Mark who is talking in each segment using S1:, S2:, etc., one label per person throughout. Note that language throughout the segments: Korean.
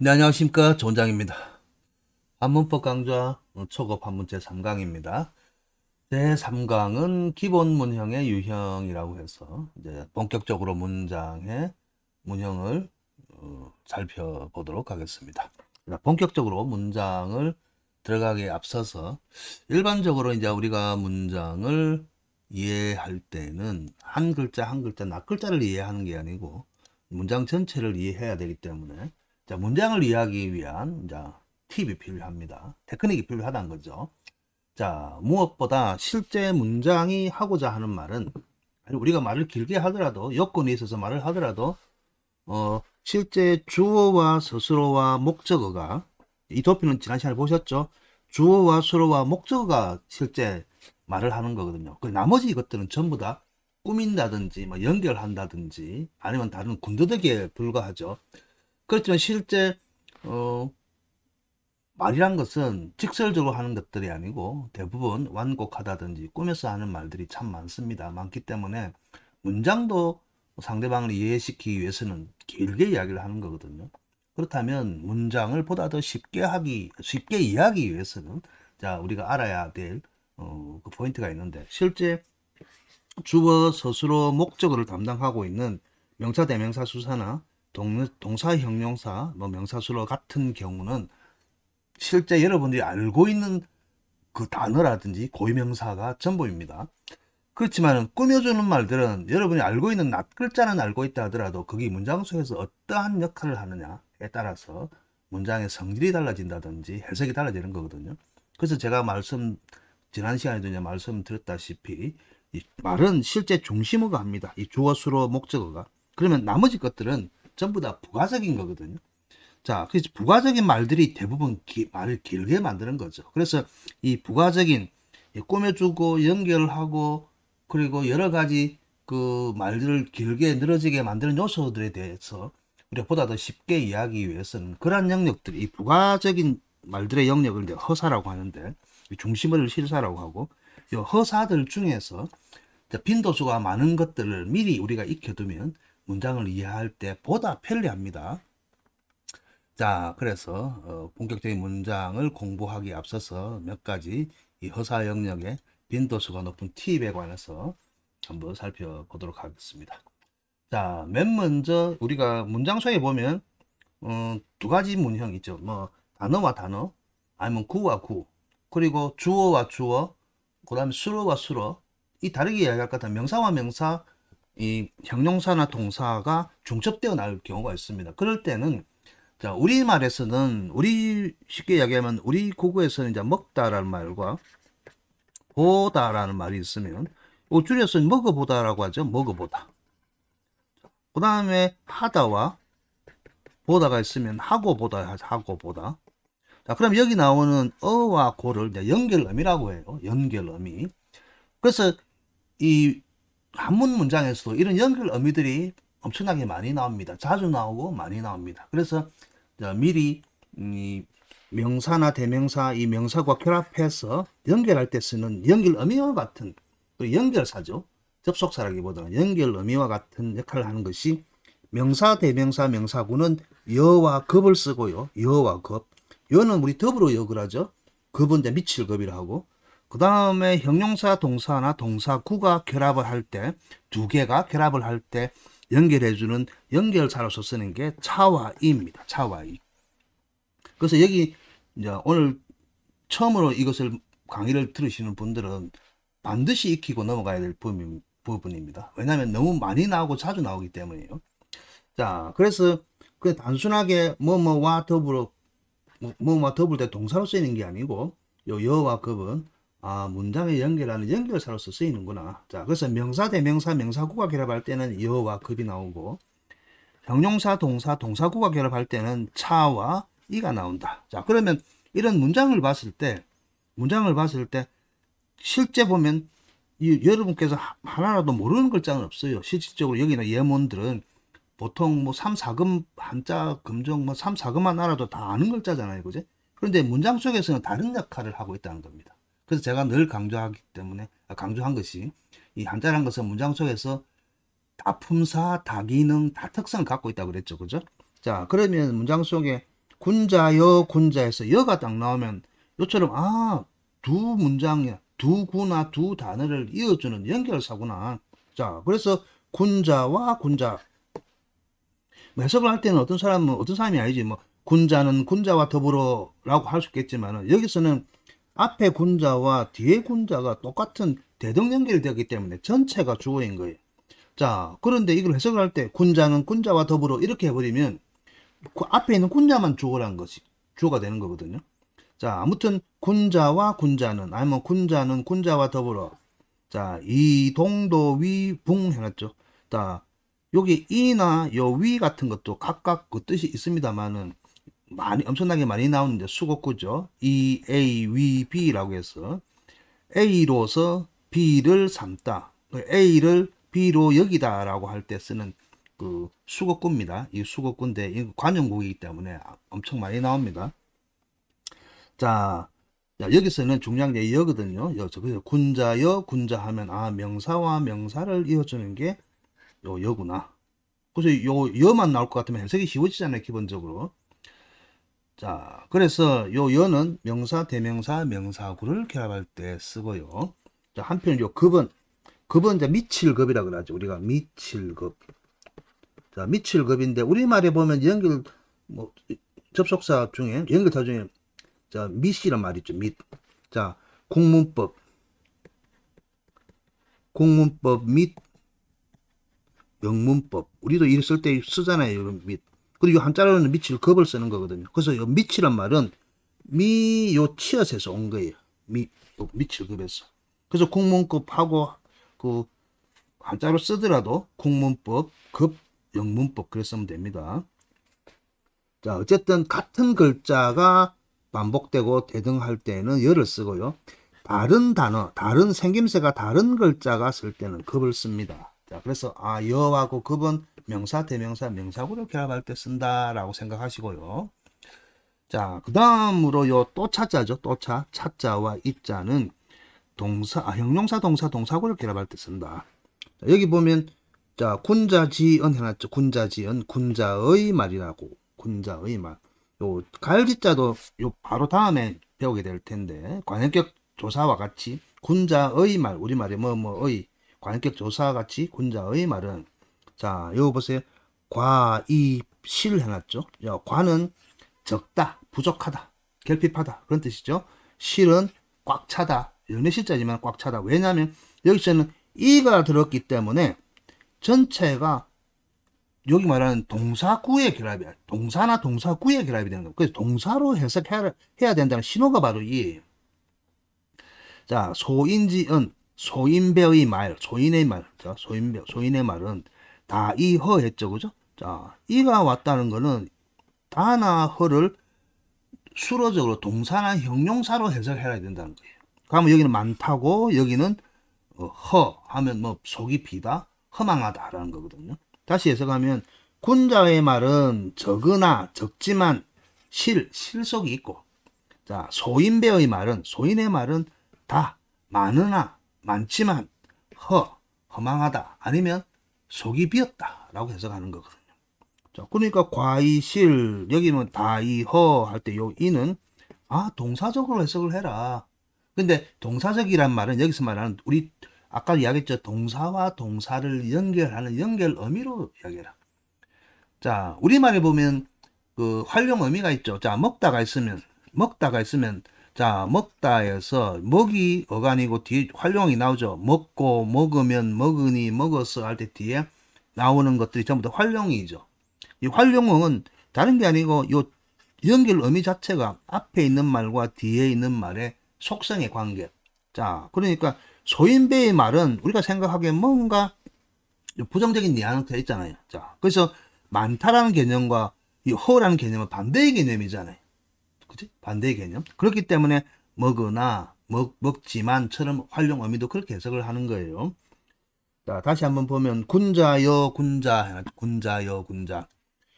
S1: 네, 안녕하십니까. 전장입니다 한문법 강좌 어, 초급 한문제 3강입니다. 제3강은 기본 문형의 유형이라고 해서 이제 본격적으로 문장의 문형을 어, 살펴보도록 하겠습니다. 본격적으로 문장을 들어가기에 앞서서 일반적으로 이제 우리가 문장을 이해할 때는 한 글자 한 글자 낱글자를 이해하는 게 아니고 문장 전체를 이해해야 되기 때문에 자, 문장을 이해하기 위한 자, 팁이 필요합니다. 테크닉이 필요하다는 거죠. 자, 무엇보다 실제 문장이 하고자 하는 말은 우리가 말을 길게 하더라도 여건에 있어서 말을 하더라도 어, 실제 주어와 스스로와 목적어가 이 도표는 지난 시간에 보셨죠? 주어와 수로와 목적어가 실제 말을 하는 거거든요. 그 나머지 것들은 전부 다 꾸민다든지 뭐 연결한다든지 아니면 다른 군더더기에 불과하죠. 그렇지만 실제 어 말이란 것은 직설적으로 하는 것들이 아니고 대부분 완곡하다든지 꾸며서 하는 말들이 참 많습니다. 많기 때문에 문장도 상대방을 이해시키기 위해서는 길게 이야기를 하는 거거든요. 그렇다면 문장을 보다 더 쉽게 하기, 쉽게 이해하기 위해서는 자 우리가 알아야 될 어, 그 포인트가 있는데 실제 주어 스스로 목적을 담당하고 있는 명사 대명사 수사나 동, 사 형용사, 뭐 명사수로 같은 경우는 실제 여러분들이 알고 있는 그 단어라든지 고유명사가 전부입니다. 그렇지만 꾸며주는 말들은 여러분이 알고 있는 낱글자는 알고 있다 하더라도 그게 문장 속에서 어떠한 역할을 하느냐에 따라서 문장의 성질이 달라진다든지 해석이 달라지는 거거든요. 그래서 제가 말씀 지난 시간에도 이제 말씀드렸다시피 이 말은 실제 중심어가 합니다. 이 주어, 수로, 목적어가. 그러면 나머지 것들은 전부 다 부가적인 거거든요. 자, 그래서 부가적인 말들이 대부분 기, 말을 길게 만드는 거죠. 그래서 이 부가적인 꾸며주고 연결하고 그리고 여러 가지 그 말들을 길게 늘어지게 만드는 요소들에 대해서 우리가 보다 더 쉽게 이야하기 위해서는 그러 영역들이 이 부가적인 말들의 영역을 이제 허사라고 하는데 중심을 실사라고 하고 이 허사들 중에서 빈도수가 많은 것들을 미리 우리가 익혀두면 문장을 이해할 때 보다 편리합니다. 자, 그래서 어, 본격적인 문장을 공부하기 앞서서 몇 가지 이 허사 영역의 빈도수가 높은 팁에 관해서 한번 살펴보도록 하겠습니다. 자, 맨 먼저 우리가 문장소에 보면 어, 두 가지 문형 있죠. 뭐 단어와 단어, 아니면 구와 구, 그리고 주어와 주어, 그 다음에 수로와 수로. 이 다르게 이야기할 것같아 명사와 명사, 이 형용사나 동사가 중첩되어 나올 경우가 있습니다. 그럴 때는 자, 우리말에서는 우리 쉽게 이야기하면 우리 국어에서는 이제 먹다라는 말과 보다라는 말이 있으면 이 줄여서 먹어보다라고 하죠. 먹어보다. 그 다음에 하다와 보다가 있으면 하고 보다 하고 보다. 자, 그럼 여기 나오는 어와 고를 연결음이라고 해요. 연결음이. 그래서 이 한문 문장에서도 이런 연결 의미들이 엄청나게 많이 나옵니다. 자주 나오고 많이 나옵니다. 그래서 미리 명사나 대명사 이 명사과 결합해서 연결할 때 쓰는 연결 어미와 같은 또 연결사죠. 접속사라기보다는 연결 어미와 같은 역할을 하는 것이 명사, 대명사, 명사구는 여와 급을 쓰고요. 여와 급. 여는 우리 덥으로 역을 하죠. 급은 이제 미칠 급이라 하고 그 다음에 형용사 동사나 동사구가 결합을 할 때 두 개가 결합을 할 때 연결해주는 연결사로서 쓰는 게 차와 이입니다. 차와 이. 그래서 여기 이제 오늘 처음으로 이것을 강의를 들으시는 분들은 반드시 익히고 넘어가야 될 부분입니다. 왜냐하면 너무 많이 나오고 자주 나오기 때문이에요. 자, 그래서 그 단순하게 뭐 뭐와 더불어 뭐, 뭐뭐와 더불어 동사로 쓰이는 게 아니고 요 여와 급은 아, 문장에 연결하는 연결사로서 쓰이는구나. 자, 그래서 명사, 대명사, 명사 구가 결합할 때는 여와 급이 나오고, 형용사, 동사, 동사 구가 결합할 때는 차와 이가 나온다. 자, 그러면 이런 문장을 봤을 때, 문장을 봤을 때, 실제 보면 이, 여러분께서 하나라도 모르는 글자는 없어요. 실질적으로 여기는 예문들은 보통 뭐 3, 4금, 한자, 금종, 뭐 3, 4금만 알아도 다 아는 글자잖아요. 그제? 그런데 문장 속에서는 다른 역할을 하고 있다는 겁니다. 그래서 제가 늘 강조하기 때문에 아, 강조한 것이 이 한자라는 것은 문장 속에서 다 품사, 다 기능, 다 특성을 갖고 있다고 그랬죠. 그죠? 자, 그러면 문장 속에 군자여, 군자에서 여가 딱 나오면 요처럼 아, 두 문장이야. 두 구나 두 단어를 이어주는 연결사구나. 자, 그래서 군자와 군자. 뭐 해석을 할 때는 어떤 사람은 어떤 사람이 아니지 뭐 군자는 군자와 더불어라고 할 수 있겠지만 여기서는 앞에 군자와 뒤에 군자가 똑같은 대등 연결되기 이었 때문에 전체가 주어인 거예요. 자, 그런데 이걸 해석을 할 때 군자는 군자와 더불어 이렇게 해버리면 그 앞에 있는 군자만 주어란 것이 주어가 되는 거거든요. 자, 아무튼 군자와 군자는 아니면 군자는 군자와 더불어 자, 이 동도 위붕 해놨죠. 자, 여기 이나 여 위 같은 것도 각각 그 뜻이 있습니다만은 많이 엄청나게 많이 나오는데 수곡구죠. E, A, V, B라고 해서 A로서 B를 삼다. A를 B로 여기다 라고 할 때 쓰는 그 수곡구입니다. 이 수곡구인데 관용구이기 때문에 엄청 많이 나옵니다. 자, 여기서는 중요한 게 이거거든요. 그래서 군자여 군자 하면 아 명사와 명사를 이어주는 게요 여구나. 그래서 요 여만 나올 것 같으면 해석이 쉬워지잖아요. 기본적으로. 자, 그래서 요 여는 명사, 대명사, 명사구를 결합할 때 쓰고요. 자, 한편 요 급은 급은 이제 미칠급이라 그러죠. 우리가 미칠급. 자, 미칠급인데 우리말에 보면 연결 뭐 접속사 중에 연결사 중에 자, 미씨란 말 있죠. 미. 자, 국문법. 국문법 및 영문법. 우리도 일쓸때 쓰잖아요. 및. 그리고 이 한자로는 밑을 겁을 쓰는 거거든요. 그래서 이 밑이란 말은 미요 치엇에서 온 거예요. 미, 요 밑을 겁에서. 그래서 국문급하고 그 한자로 쓰더라도 국문법, 급, 영문법 그랬으면 됩니다. 자, 어쨌든 같은 글자가 반복되고 대등할 때는 열을 쓰고요. 다른 단어, 다른 생김새가 다른 글자가 쓸 때는 급을 씁니다. 자, 그래서 아, 여하고 그분 명사, 대명사, 명사고 를결합할때 쓴다라고 생각하시고요. 자, 그 다음으로 요또 찾자죠. 또 차. 찾자와 입자는 동사, 아, 형용사, 동사, 동사고를 결합할 때 쓴다. 자, 여기 보면, 자, 군자지은 해놨죠. 군자지은, 군자의 말이라고. 군자의 말. 요, 갈지자도 요 바로 다음에 배우게 될 텐데, 관현격 조사와 같이 군자의 말, 우리말에 뭐, 뭐, 의, 관객 조사 같이 군자의 말은 자 여기 보세요. 과, 이, 시 해놨죠. 야, 과는 적다, 부족하다, 결핍하다 그런 뜻이죠. 실은 꽉 차다. 연애 실자지만 꽉 차다. 왜냐면 여기서는 이가 들었기 때문에 전체가 여기 말하는 동사구의 결합이 야 동사나 동사구의 결합이 되는 거예요. 그래서 동사로 해석해야 된다는 신호가 바로 이자 소인지은 소인배의 말, 소인의 말, 자, 소인배, 소인의 말은 다 이허 했죠, 그죠? 자, 이가 왔다는 거는 다나 허를 수로적으로 동사나 형용사로 해석해야 된다는 거예요. 그러면 여기는 많다고, 여기는 어, 허 하면 뭐 속이 비다, 허망하다라는 거거든요. 다시 해석하면 군자의 말은 적으나 적지만 실, 실속이 있고, 자, 소인배의 말은, 소인의 말은 다, 많으나 많지만 허, 허망하다 아니면 속이 비었다 라고 해석하는 거거든요. 자, 그러니까 과이실 여기는 뭐 다이허 할 때 요 이는 아 동사적으로 해석을 해라. 근데 동사적이란 말은 여기서 말하는 우리 아까 이야기했죠. 동사와 동사를 연결하는 연결 의미로 이야기해라. 자, 우리말에 보면 그 활용 의미가 있죠. 자, 먹다가 있으면 먹다가 있으면 자, 먹다에서 먹이 어간이고 뒤에 활용이 나오죠. 먹고 먹으면 먹으니 먹었어 할때 뒤에 나오는 것들이 전부 다 활용이죠. 이 활용은 다른 게 아니고 요 연결 의미 자체가 앞에 있는 말과 뒤에 있는 말의 속성의 관계. 자, 그러니까 소인배의 말은 우리가 생각하기에 뭔가 부정적인 뉘앙스가 있잖아요. 자, 그래서 많다라는 개념과 이 허라는 개념은 반대의 개념이잖아요. 뭐지? 반대의 개념. 그렇기 때문에 먹으나 먹, 먹지만처럼 활용 의미도 그렇게 해석을 하는 거예요. 자, 다시 한번 보면 군자여 군자 군자여 군자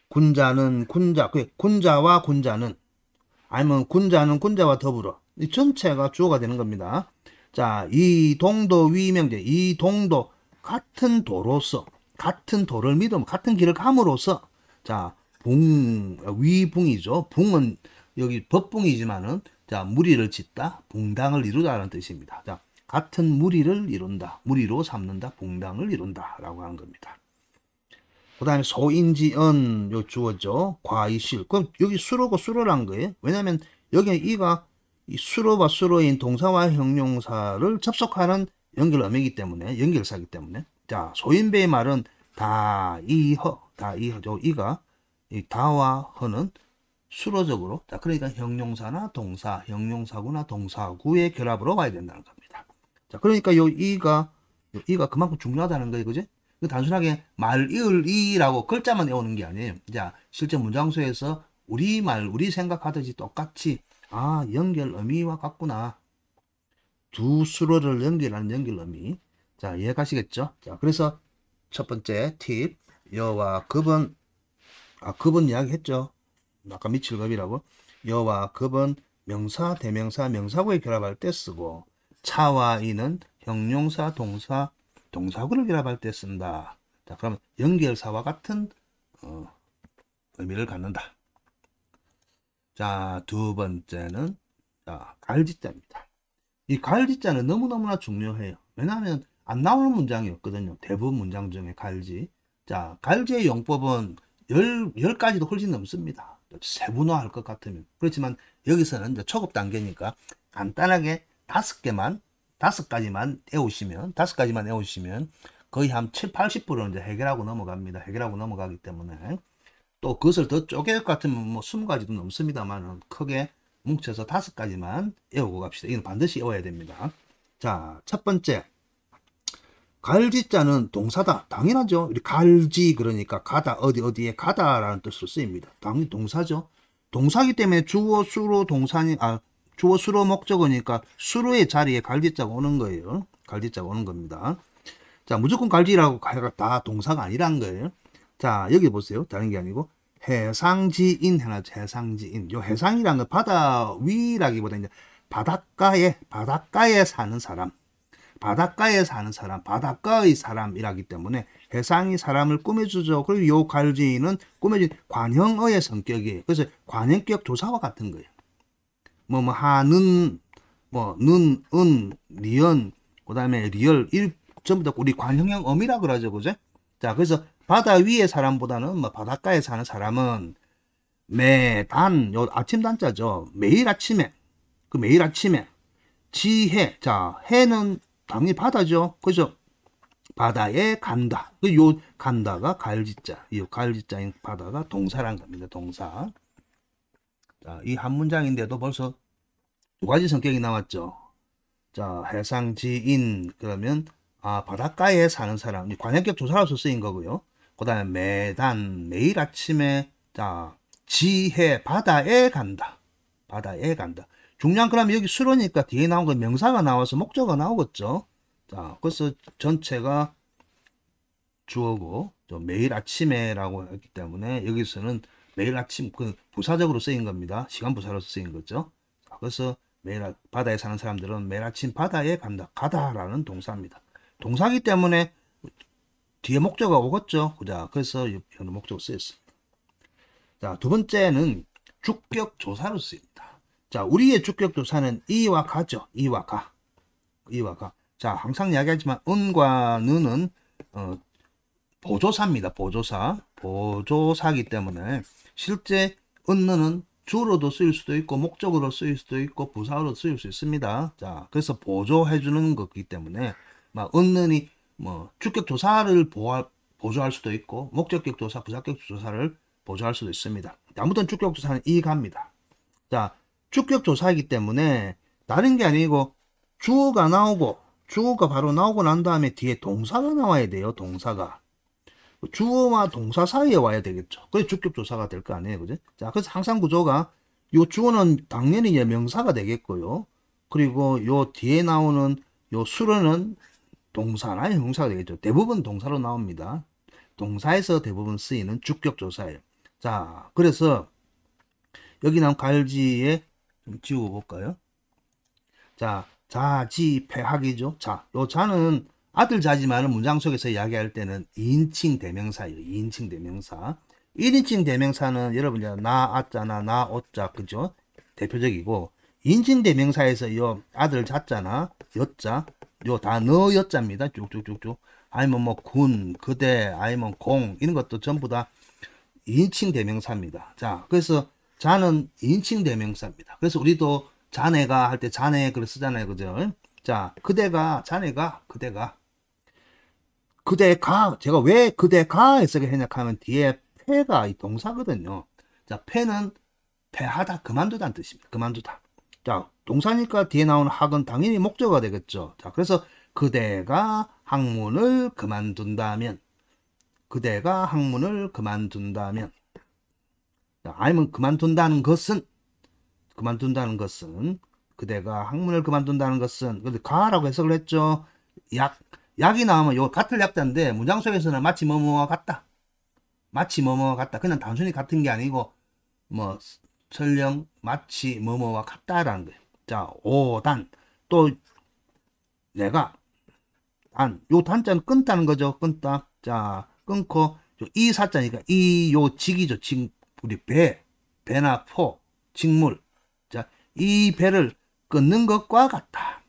S1: 군자는 군자 그 군자와 군자는 아니면 군자는 군자와 더불어 이 전체가 주어가 되는 겁니다. 자, 이 동도 위명제 이 동도 같은 도로서 같은 도를 믿음 같은 길을 감으로써 자, 붕 위붕이죠. 붕은 여기 법붕이지만은 자 무리를 짓다 붕당을 이루다라는 뜻입니다. 자 같은 무리를 이룬다 무리로 삼는다 붕당을 이룬다라고 하는 겁니다. 그 다음에 소인지은 요 주어죠 과이실 그럼 여기 수로고 수로란 거예요. 왜냐하면 여기 이가 이 수로와 수로인 동사와 형용사를 접속하는 연결 어이기 때문에 연결사기 때문에 자 소인배의 말은 다이허 다이허죠 이가 이 다와 허는 수로적으로 자 그러니까 형용사나 동사, 형용사구나 동사구의 결합으로 봐야 된다는 겁니다. 자 그러니까 요 이가 요 이가 그만큼 중요하다는 거예요, 그지? 단순하게 말, 이을, 이라고 글자만 외우는 게 아니에요. 자 실제 문장수에서 우리 말, 우리 생각하듯이 똑같이 아 연결 의미와 같구나. 두 수로를 연결하는 연결 의미. 자 이해가시겠죠? 자 그래서 첫 번째 팁 여와 급은 아 급은 이야기했죠. 아까 미칠겁이라고 여와 급은 명사, 대명사, 명사구에 결합할 때 쓰고 차와 이는 형용사, 동사, 동사구를 결합할 때 쓴다. 자, 그러면 연결사와 같은 어, 의미를 갖는다. 자, 두 번째는 자, 갈지자입니다. 이 갈지자는 너무너무나 중요해요. 왜냐하면 안 나오는 문장이 없거든요. 대부분 문장 중에 갈지. 자, 갈지의 용법은 열, 열 가지도 훨씬 넘습니다. 세분화할 것 같으면 그렇지만 여기서는 이제 초급 단계니까 간단하게 다섯 개만 다섯 가지만 외우시면 다섯 가지만 외우시면 거의 한 7, 80%는 이제 해결하고 넘어갑니다. 해결하고 넘어가기 때문에 또 그것을 더 쪼갤 것 같으면 뭐 20가지도 넘습니다만 크게 뭉쳐서 다섯 가지만 외우고 갑시다. 이건 반드시 외워야 됩니다. 자, 첫 번째 갈지자는 동사다. 당연하죠. 갈지 그러니까 가다 어디 어디에 가다라는 뜻으로 쓰입니다. 당연히 동사죠. 동사기 때문에 주어 수로 동사니 아 주어 수로 목적어니까 그러니까 수로의 자리에 갈지자가 오는 거예요. 갈지자가 오는 겁니다. 자 무조건 갈지라고 다 동사가 아니란 거예요. 자 여기 보세요. 다른 게 아니고 해상지인 하나 해상지인 요해상이라건 바다 위라기보다 이제 바닷가에 바닷가에 사는 사람 바닷가에 사는 사람, 바닷가의 사람이라기 때문에 해상이 사람을 꾸며주죠. 그리고 요 갈지는 꾸며진 관형어의 성격이에요. 그래서 관형격 조사와 같은 거예요. 뭐, 뭐, 하는, 뭐, 눈, 은, 리언, 그 다음에 리얼, 일, 전부 다 우리 관형형 어미라 그러죠. 그죠? 자, 그래서 바다 위의 사람보다는 뭐 바닷가에 사는 사람은 매, 단, 요 아침 단자죠. 매일 아침에, 그 매일 아침에, 지해, 자, 해는 당연히 바다죠. 그죠? 바다에 간다. 그 요 간다가 갈지자. 이 갈지자인 바다가 동사란 겁니다. 동사. 자, 이 한 문장인데도 벌써 두 가지 성격이 나왔죠. 자, 해상지인 그러면 아, 바닷가에 사는 사람. 관역격 조사로서 쓰인 거고요. 그다음에 매단 매일 아침에 자, 지해 바다에 간다. 바다에 간다. 중요한 그러면 여기 수로니까 뒤에 나온 건 그 명사가 나와서 목적어 나오겠죠. 자, 그래서 전체가 주어고 매일 아침에라고 했기 때문에 여기서는 매일 아침 그 부사적으로 쓰인 겁니다. 시간 부사로 쓰인 거죠. 자, 그래서 매일 아, 바다에 사는 사람들은 매일 아침 바다에 간다. 가다라는 동사입니다. 동사기 때문에 뒤에 목적어 오겠죠. 자 그래서 현 목적어 쓰였습니다. 자, 두 번째는 주격 조사로 쓰입니다. 자, 우리의 주격조사는 이와 가죠 이와 가. 이와 가. 자, 항상 이야기하지만 은과 누는 어, 보조사입니다. 보조사. 보조사기 때문에 실제 은누는 주로도 쓰일 수도 있고 목적으로 쓰일 수도 있고 부사로 쓰일 수 있습니다. 자, 그래서 보조해 주는 거기 때문에 막 은는이 뭐 주격 조사를 보아, 보조할 수도 있고 목적격 조사, 부사격 조사를 보조할 수도 있습니다. 아무튼 주격 조사는 이 갑니다. 자, 주격 조사이기 때문에 다른 게 아니고 주어가 나오고 주어가 바로 나오고 난 다음에 뒤에 동사가 나와야 돼요. 동사가. 주어와 동사 사이에 와야 되겠죠. 그게 주격 조사가 될 거 아니에요. 그죠? 자, 그래서 항상 구조가 요 주어는 당연히 명사가 되겠고요. 그리고 요 뒤에 나오는 요 수로는 동사나 형사가 되겠죠. 대부분 동사로 나옵니다. 동사에서 대부분 쓰이는 주격 조사예요. 자, 그래서 여기 나온 갈지의 지워볼까요? 자, 자지 폐학이죠. 자, 요 자는 아들 자지만 문장 속에서 이야기할 때는 인칭 대명사예요. 인칭 대명사. 1인칭 대명사는 여러분 나 아자나 나 오자 그죠? 대표적이고 인칭 대명사에서 요 아들 자자나 여자 요다너 여자입니다. 쭉쭉쭉쭉. 아니면 뭐 군, 그대, 아니면 공 이런 것도 전부 다인칭 대명사입니다. 자, 그래서 자는 인칭 대명사입니다. 그래서 우리도 자네가 할 때 자네 그걸 쓰잖아요. 그죠? 자, 그대가, 자네가, 그대가. 그대가, 제가 왜 그대가 해석을 했냐 하면 뒤에 패가 이 동사거든요. 자, 패는 패하다, 그만두다는 뜻입니다. 그만두다. 자, 동사니까 뒤에 나오는 학은 당연히 목적어가 되겠죠. 자, 그래서 그대가 학문을 그만둔다면, 그대가 학문을 그만둔다면, 아니면 그만둔다는 것은 그만둔다는 것은 그대가 학문을 그만둔다는 것은 근데 가라고 해석을 했죠. 약 약이 나오면 요 같을 약자인데 문장 속에서는 마치 뭐뭐와 같다. 마치 뭐뭐와 같다. 그냥 단순히 같은 게 아니고 뭐 설령 마치 뭐뭐와 같다라는 거예요. 자, 오단 또 내가 단, 요 단자는 끊다는 거죠. 끊다. 자, 끊고 이 사자니까 이 요 직이죠. 직 우리 배, 배나 포, 직물. 자, 이 배를 끊는 것과 같다.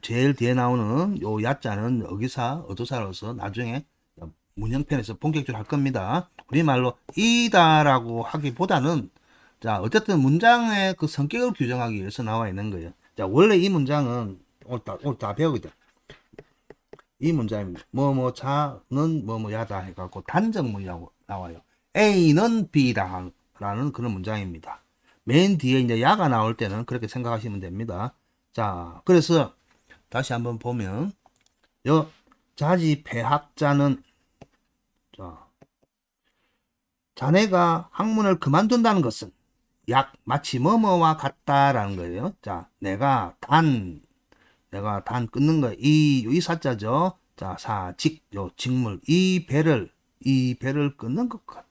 S1: 제일 뒤에 나오는 요 야자는 어기사, 어도사로서 나중에 문형편에서 본격적으로 할 겁니다. 우리말로 이다라고 하기보다는 자, 어쨌든 문장의 그 성격을 규정하기 위해서 나와 있는 거예요. 자, 원래 이 문장은 오늘 어, 다, 오늘 어, 다 배우겠다. 이 문장입니다. 뭐뭐 자는 뭐뭐 야다 해갖고 단정문이라고 나와요. A는 B다. 라는 그런 문장입니다. 맨 뒤에 이제 야가 나올 때는 그렇게 생각하시면 됩니다. 자, 그래서 다시 한번 보면, 여, 자지 배학자는, 자, 자네가 학문을 그만둔다는 것은 약 마치 뭐뭐와 같다라는 거예요. 자, 내가 단, 내가 단 끊는 거, 이, 이 사자죠. 자, 사, 직, 요, 직물, 이 배를, 이 배를 끊는 것 같다.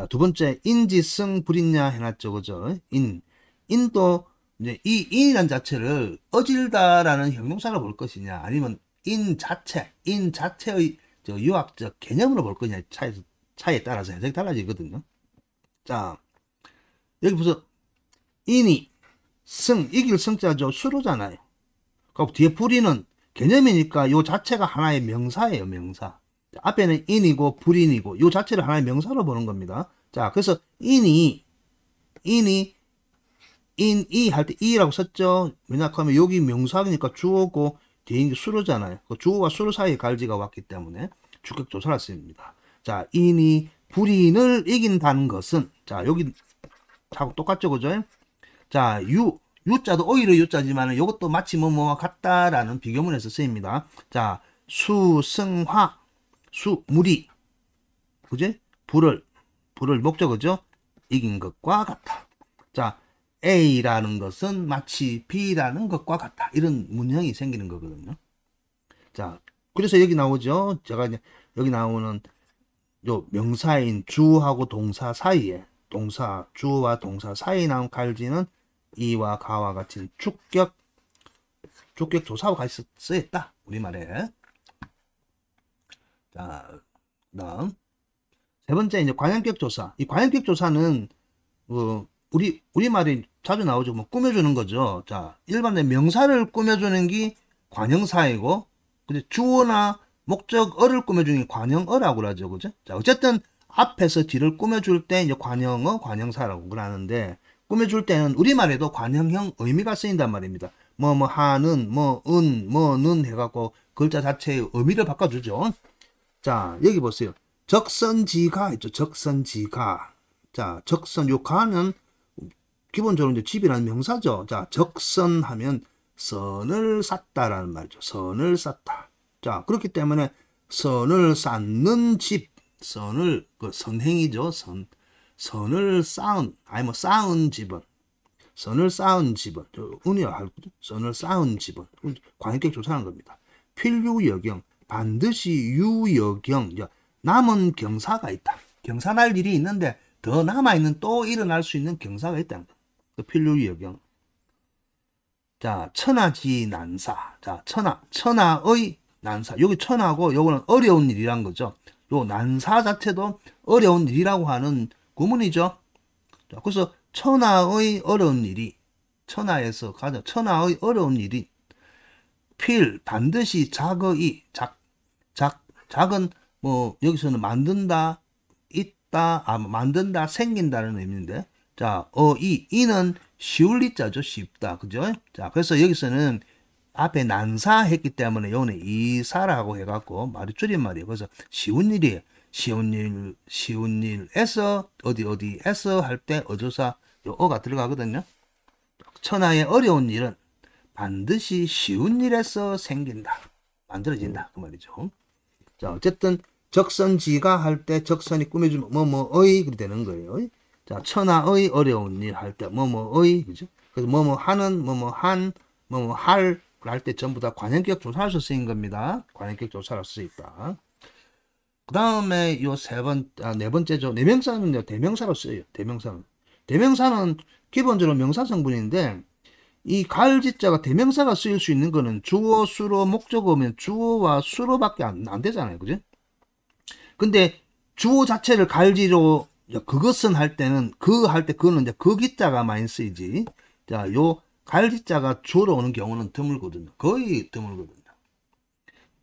S1: 자, 두 번째 인지승 불인냐 해놨죠. 그죠? 인. 인도 이제 이 인이란 자체를 어질다라는 형용사로 볼 것이냐 아니면 인 자체, 인 자체의 저 유학적 개념으로 볼 거냐 차에, 차에 따라서 해석이 달라지거든요. 자, 여기 보세요. 인이 승, 이길 승자죠. 수로잖아요. 그 뒤에 불이는 개념이니까 요 자체가 하나의 명사예요, 명사. 앞에는 인이고 불인이고 이 자체를 하나의 명사로 보는 겁니다. 자, 그래서 인이 인이 인이 할 때 이라고 썼죠. 왜냐 하면 여기 명사니까 주어고 뒤인 수로잖아요. 그 주어와 수로 사이에 갈지가 왔기 때문에 주격 조사를 씁니다. 자, 인이 불인을 이긴다는 것은 자, 여기 하고 똑같죠. 그죠? 자, 유 유자도 오히려 유자지만 이것도 마치 뭐뭐와 같다라는 비교문에서 쓰입니다. 자, 수승화 수, 물이, 그제? 불을, 불을 목적어죠? 이긴 것과 같다. 자, A라는 것은 마치 B라는 것과 같다. 이런 문형이 생기는 거거든요. 자, 그래서 여기 나오죠. 제가 이제 여기 나오는 요 명사인 주하고 동사 사이에 동사 주와 동사 사이에 나온 갈지는 이와 가와 같은 주격 주격 조사와 같이 쓰였다. 우리말에. 아, 다음 세 번째 이제 관형격 조사. 이관형격 조사는 어, 우리 우리 말이 자주 나오죠. 뭐 꾸며주는 거죠. 자 일반의 명사를 꾸며주는 게 관형사이고, 근데 주어나 목적어를 꾸며주는 게 관형어라고 하죠, 그죠? 자 어쨌든 앞에서 뒤를 꾸며줄 때 이제 관형어, 관형사라고 그러는데 꾸며줄 때는 우리말에도 관형형 의미가 쓰인단 말입니다. 뭐뭐 뭐, 하는, 뭐 은, 뭐는 해갖고 글자 자체의 의미를 바꿔주죠. 자, 여기 보세요. 적선지가 있죠. 적선지가. 자, 적선, 요 가는 기본적으로 이제 집이라는 명사죠. 자, 적선하면 선을 쌓다라는 말이죠. 선을 쌓다. 자, 그렇기 때문에 선을 쌓는 집, 선을, 그 선행이죠. 선. 선을 쌓은, 아니 뭐 쌓은 집은. 선을 쌓은 집은, 은유할 거죠. 선을 쌓은 집은. 관객 조사하는 겁니다. 필류여경, 반드시 유여경, 남은 경사가 있다. 경사 날 일이 있는데 더 남아있는 또 일어날 수 있는 경사가 있다는 거. 그 필유유여경. 자, 천하지 난사. 자, 천하, 천하의 난사. 여기 천하고 요거는 어려운 일이란 거죠. 요 난사 자체도 어려운 일이라고 하는 구문이죠. 자, 그래서 천하의 어려운 일이 천하에서 가장 천하의 어려운 일이 필 반드시 작의 작 작, 작은 뭐 여기서는 만든다, 있다, 아 뭐 만든다, 생긴다는 의미인데 자, 어, 이, 이는 쉬울 리자죠. 쉽다. 그죠? 자, 그래서 여기서는 앞에 난사 했기 때문에 요는 이사라고 해갖고 말이 줄임말이에요. 그래서 쉬운 일이에요. 쉬운 일, 쉬운 일에서 어디 어디에서 할 때 어조사 요 어가 들어가거든요. 천하의 어려운 일은 반드시 쉬운 일에서 생긴다. 만들어진다. 그 말이죠. 자, 어쨌든 적선지가 할 때 적선이 꾸며주면 뭐뭐의 그렇 되는 거예요. 자, 천하의 어려운 일 할 때 뭐뭐의 그죠? 그래서 뭐뭐 하는 뭐뭐 한 뭐뭐 할할 때 전부 다 관현격 조사로서 쓰인 겁니다. 관현격 조사로 쓰있다. 그 다음에 요 세 번, 아, 네 번째죠. 네 명사는요, 대명사로 쓰여요. 대명사는. 대명사는 기본적으로 명사 성분인데, 이갈지자가 대명사가 쓰일 수 있는 거는 주어, 수로, 목적어면 주어와 수로밖에 안, 안 되잖아요. 그죠? 근데 주어 자체를 갈지로 그것은 할 때는 그 할 때 그거는 이제 그 기자가 많이 쓰이지. 자, 요 갈지자가 주로 오는 경우는 드물거든요. 거의 드물거든요.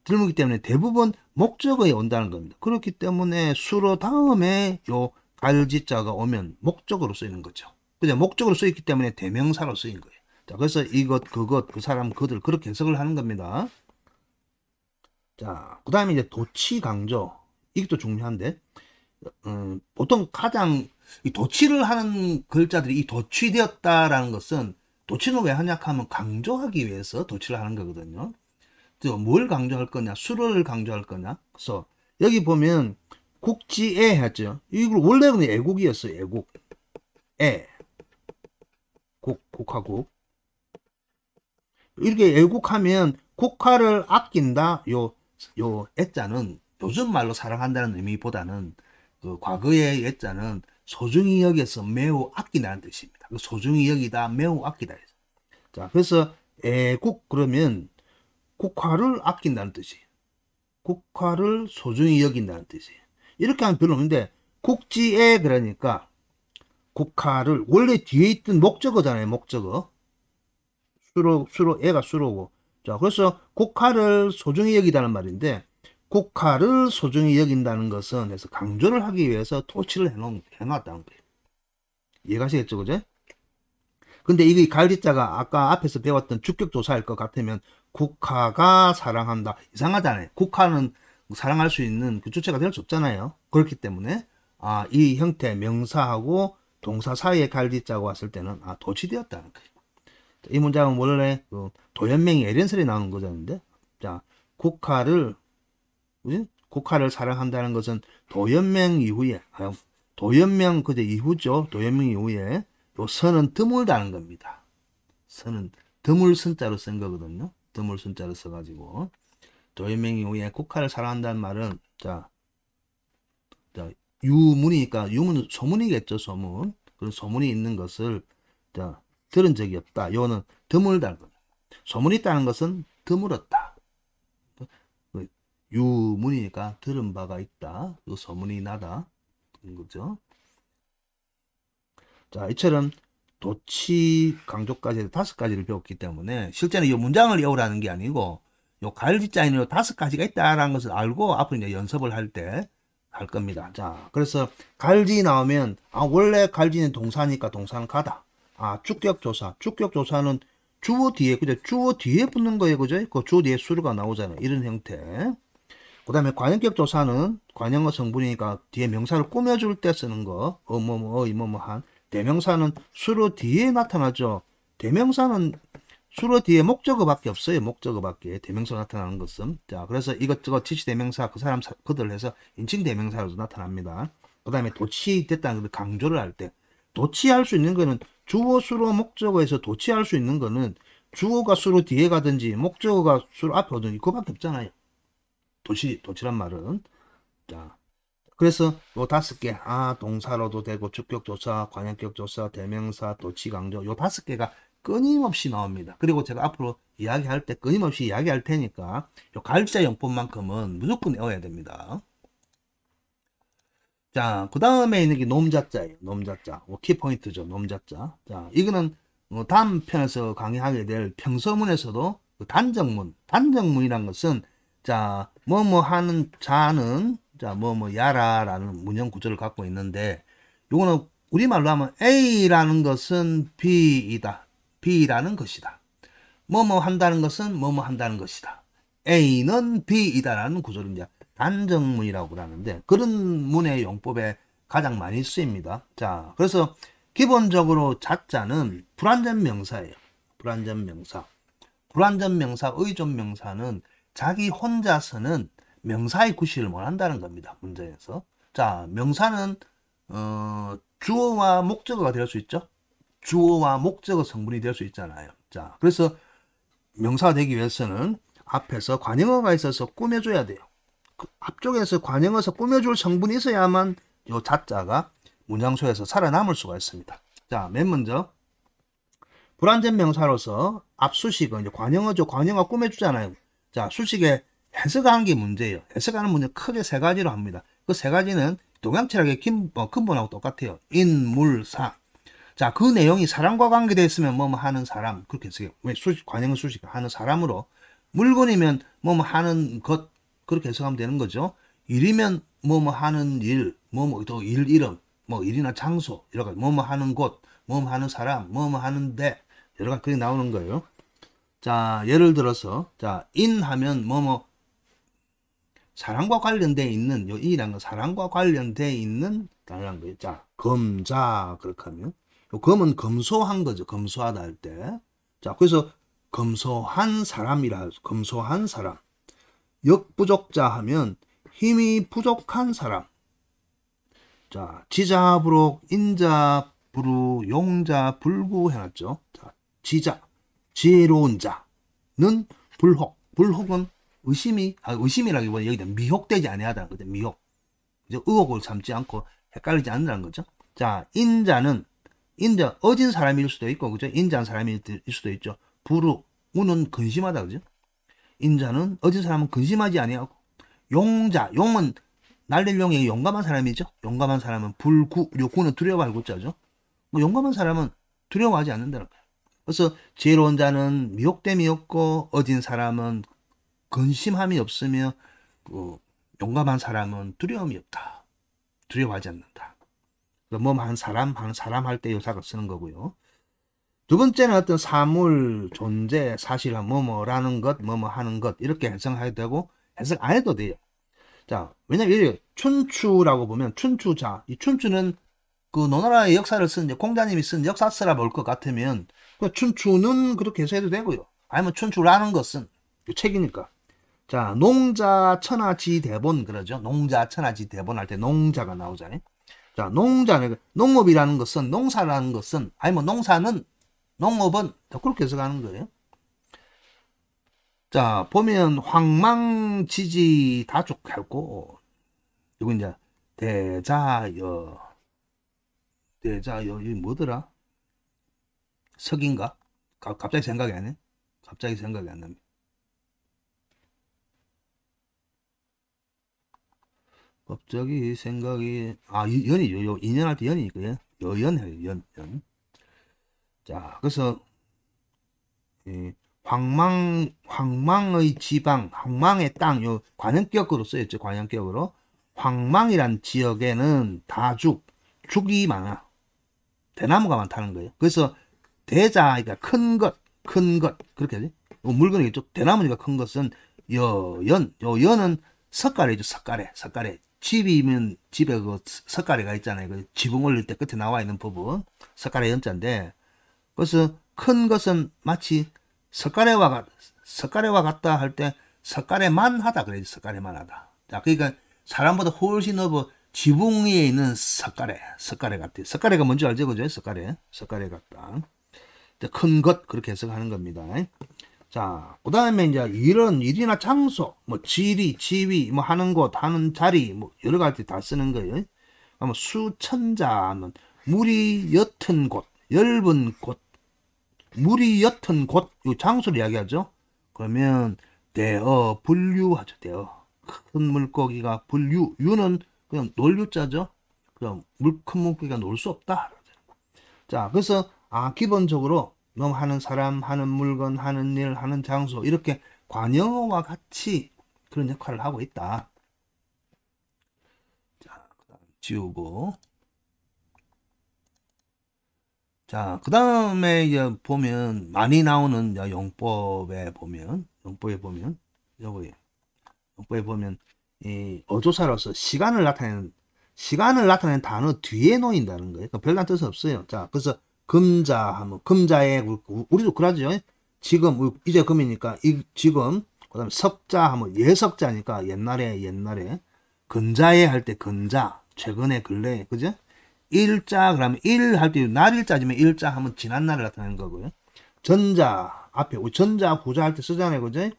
S1: 드물기 때문에 대부분 목적어에 온다는 겁니다. 그렇기 때문에 수로 다음에 요 갈지자가 오면 목적으로 쓰이는 거죠. 그죠 목적으로 쓰였기 때문에 대명사로 쓰인 거예요. 자, 그래서 이것, 그것, 그 사람, 그들 그렇게 해석을 하는 겁니다. 자, 그 다음에 이제 도치 강조. 이것도 중요한데, 어, 음, 보통 가장 이 도치를 하는 글자들이 이 도취되었다라는 것은 도치는 왜 하냐 하면 강조하기 위해서 도치를 하는 거거든요. 뭘 강조할 거냐? 수를 강조할 거냐? 그래서 여기 보면 국지에 했죠. 이걸 원래는 애국이었어요. 애국. 애. 국, 국화국. 이렇게 애국하면 국가를 아낀다. 요, 요 애자는 요즘 말로 사랑한다는 의미보다는 그 과거의 애자는 소중히 여기서 매우 아끼다는 뜻입니다. 그 소중히 여기다, 매우 아끼다. 자, 그래서 애국 그러면 국화를 아낀다는 뜻이 국화를 소중히 여긴다는 뜻이 이렇게 하면 별로 없는데 국지에 그러니까 국화를 원래 뒤에 있던 목적어잖아요. 목적어. 수로, 수로, 애가 수로고. 자, 그래서 국화를 소중히 여기다는 말인데, 국화를 소중히 여긴다는 것은 그래서 강조를 하기 위해서 토치를 해놓은, 해놨다는 거예요. 이해가시겠죠, 그죠? 근데 이 갈지자가 아까 앞에서 배웠던 주격조사일 것 같으면 국화가 사랑한다. 이상하잖아요. 국화는 사랑할 수 있는 그 주체가 될 수 없잖아요. 그렇기 때문에 아, 이 형태 명사하고 동사 사이에 갈지자가 왔을 때는 아, 도치되었다는 거예요. 이 문장은 원래 그돌연명이 에렌설에 나오는 거잖는데 자, 국화를 그지? 국화를 사랑한다는 것은 도연맹 이후에 아, 도연맹 그제 이후죠. 도연맹 이후에 요 선은 드물다는 겁니다. 선은 드물 선자로 쓴 거거든요. 드물 선자로 써가지고 도연맹 이후에 국화를 사랑한다는 말은 자, 자 유문이니까 유문 소문이겠죠. 소문 그런 소문이 있는 것을 자 들은 적이 없다. 요는 드물다는 거죠. 소문이 있다는 것은 드물었다. 유문이니까 들은 바가 있다. 요 그 소문이 나다. 그죠? 자, 이처럼 도치 강조까지 다섯 가지를 배웠기 때문에 실제는 이 문장을 외우라는 게 아니고 요 갈지자인으로 다섯 가지가 있다라는 것을 알고 앞으로 이제 연습을 할 때 할 겁니다. 자, 그래서 갈지 나오면 아 원래 갈지는 동사니까 동사는 가다. 아, 축격 조사. 축격 조사는 주어 뒤에, 그죠? 주어 뒤에 붙는 거예요, 그죠? 그 주어 뒤에 수로가 나오잖아요. 이런 형태. 그 다음에 관형격 조사는 관형어 성분이니까 뒤에 명사를 꾸며줄 때 쓰는 거. 어뭐뭐, 어이뭐뭐 뭐 한. 대명사는 수로 뒤에 나타나죠. 대명사는 수로 뒤에 목적어밖에 없어요. 목적어밖에 대명사 가 나타나는 것은 자 그래서 이것저것 지시 대명사 그 사람 그들 해서 인칭 대명사로 나타납니다. 그 다음에 도치 됐다는 강조를 할 때 도치할 수 있는 거는 주어 수로 목적어에서 도치할 수 있는 거는 주어가 수로 뒤에 가든지 목적어가 수로 앞에 오든지 그밖에 거 없잖아요. 도치, 도치란 말은. 자, 그래서 요 다섯 개, 아, 동사로도 되고, 주격조사, 관형격조사, 대명사, 도치 강조, 요 다섯 개가 끊임없이 나옵니다. 그리고 제가 앞으로 이야기할 때 끊임없이 이야기할 테니까 요 갈자 용법만큼은 무조건 외워야 됩니다. 자, 그 다음에 있는 게 놈자자예요. 놈자자. 뭐 키포인트죠. 놈자자. 자, 이거는 뭐 다음 편에서 강의하게 될 평서문에서도 그 단정문. 단정문이란 것은 자, 뭐뭐 뭐 하는 자는 자, 뭐뭐 뭐 야라라는 문형 구조를 갖고 있는데 요거는 우리말로 하면 A라는 것은 B이다. B라는 것이다. 뭐뭐 뭐 한다는 것은 뭐뭐 한다는 것이다. A는 B이다라는 구조입니다 단정문이라고 그러는데 그런 문의 용법에 가장 많이 쓰입니다. 자, 그래서 기본적으로 자자는 불완전 명사예요. 불완전 명사. 불완전 명사, 의존 명사는 자기 혼자서는 명사의 구실을 못한다는 겁니다. 문제에서. 자, 명사는 어, 주어와 목적어가 될 수 있죠. 주어와 목적어 성분이 될 수 있잖아요. 자, 그래서 명사가 되기 위해서는 앞에서 관용어가 있어서 꾸며줘야 돼요. 그 앞쪽에서 관형에서 꾸며줄 성분이 있어야만 요 자자가 문장소에서 살아남을 수가 있습니다. 자, 맨 먼저 불완전 명사로서 앞수식은 이제 관형어죠. 관형어 꾸며주잖아요. 자, 수식에 해석하는 게 문제예요. 해석하는 문제 크게 세 가지로 합니다. 그 세 가지는 동양철학의 어, 근본하고 똑같아요. 인물사. 자, 그 내용이 사람과 관계되어 있으면 뭐 뭐 하는 사람 그렇게 쓰요. 왜 수식 관형 수식 하는 사람으로 물건이면 뭐 뭐 하는 것 그렇게 해석하면 되는 거죠. 일이면 뭐뭐 하는 일, 뭐뭐또 일 이름, 뭐 일이나 장소, 이렇게 뭐뭐 하는 곳, 뭐뭐 하는 사람, 뭐 뭐 하는데 여러 가지 그게 나오는 거예요. 자, 예를 들어서 자, 인 하면 뭐 뭐 사랑과 관련돼 있는 요 이란 건 사랑과 관련돼 있는 단어란 거예요. 자, 검자 그렇게 하면 요 검은 검소한 거죠. 검소하다 할 때. 자, 그래서 검소한 사람이라 검소한 사람. 역부족자 하면 힘이 부족한 사람. 자, 지자, 부록, 인자, 부루, 용자, 불구 해놨죠. 자, 지자, 지혜로운 자는 불혹. 불혹은 의심이, 아, 의심이라기보다 여기다 미혹되지 아니하다는 거죠. 미혹. 이제 의혹을 삼지 않고 헷갈리지 않는다는 거죠. 자, 인자는 인자 어진 사람일 수도 있고 그죠? 인자한 사람일 수도 있죠. 부르 우는 근심하다 그죠? 인자는 어진 사람은 근심하지 아니하고 용자 용은 날릴용의 용감한 사람이죠. 용감한 사람은 불구 욕구는 두려워 알고 짜죠. 뭐 용감한 사람은 두려워하지 않는다는 거예요. 그래서 지혜로운 자는 미혹됨이 없고 어진 사람은 근심함이 없으며 그 용감한 사람은 두려움이 없다. 두려워하지 않는다. 뭐한 사람 한 사람 할 때 요사가 쓰는 거고요. 두 번째는 어떤 사물, 존재, 사실은 뭐뭐라는 것, 뭐뭐 뭐 하는 것 이렇게 해석해야 되고 해석 안 해도 돼요. 자, 왜냐면 이 춘추라고 보면 춘추자, 이 춘추는 그 노나라의 역사를 쓴 공자님이 쓴 역사서라 볼 것 같으면 그 춘추는 그렇게 해석해도 되고요. 아니면 춘추라는 것은 이 책이니까. 자, 농자 천하지 대본 그러죠. 농자 천하지 대본 할 때 농자가 나오잖아요. 자, 농자는 농업이라는 것은 농사라는 것은 아니면 농사는 농업은 그렇게 해서 가는 거예요. 자, 보면 황망 지지 다족하고, 이거 이제 대자여, 대자여, 이 뭐더라? 석인가? 가, 갑자기 생각이 안 해? 갑자기 생각이 안 납니다. 갑자기 생각이, 아, 연이, 요, 인연할 때 연이니까, 예. 여연해요, 연, 연. 자, 그래서 이 황망 황망의 지방, 황망의 땅, 요 관형격으로 쓰였죠. 관형격으로 황망이란 지역에는 다죽, 죽이 많아. 대나무가 많다는 거예요. 그래서 대자, 그러니까 큰 것, 큰 것, 그렇게 하지. 물건이겠죠. 대나무니까 큰 것은 여연, 여 연은 석가래죠. 석가래, 석가래. 집이면 집에 그 석가래가 있잖아요. 그 지붕 올릴 때 끝에 나와 있는 부분, 석가래 연자인데 그래서 큰 것은 마치 석가래와 같, 석가래와 같다 할 때 석가래만 하다 그래요. 석가래만 하다. 자, 그러니까 사람보다 훨씬 넓어 뭐 지붕 위에 있는 석가래, 석가래 같아. 석가래가 뭔지 알죠? 그죠? 석가래. 석가래 같다. 큰 것, 그렇게 해석하는 겁니다. 자, 그 다음에 이제 일은, 일이나 장소, 뭐 지리, 지위, 뭐 하는 곳, 하는 자리, 뭐 여러 가지 다 쓰는 거예요. 그러면 수천자는 물이 옅은 곳, 넓은 곳, 물이 옅은 곳, 이 장소를 이야기하죠. 그러면 대어 분류하죠. 대어 큰 물고기가 분류. 유는 그냥 놀류자죠. 그럼 물큰 물고기가 놀 수 없다. 자, 그래서 아 기본적으로 놈 하는 사람, 하는 물건, 하는 일, 하는 장소 이렇게 관여와 같이 그런 역할을 하고 있다. 자, 지우고. 자, 그 다음에 보면 많이 나오는 용법에 보면 용법에 보면 여기 용법에 보면 이 어조사로서 시간을 나타내는 시간을 나타내는 단어 뒤에 놓인다는 거예요. 그러니까 별난 뜻은 없어요. 자, 그래서 금자 하면 금자에 우리도 그러죠. 지금 이제 금이니까 이, 지금 그다음 석자 하면 예석자니까 옛날에 옛날에 근자에 할 때 근자 최근에 근래 그죠? 일자 그러면 일 할 때 날일자지면 일자 하면 지난 날을 나타내는 거고요. 전자 앞에 전자 후자 할 때 쓰잖아요, 그제?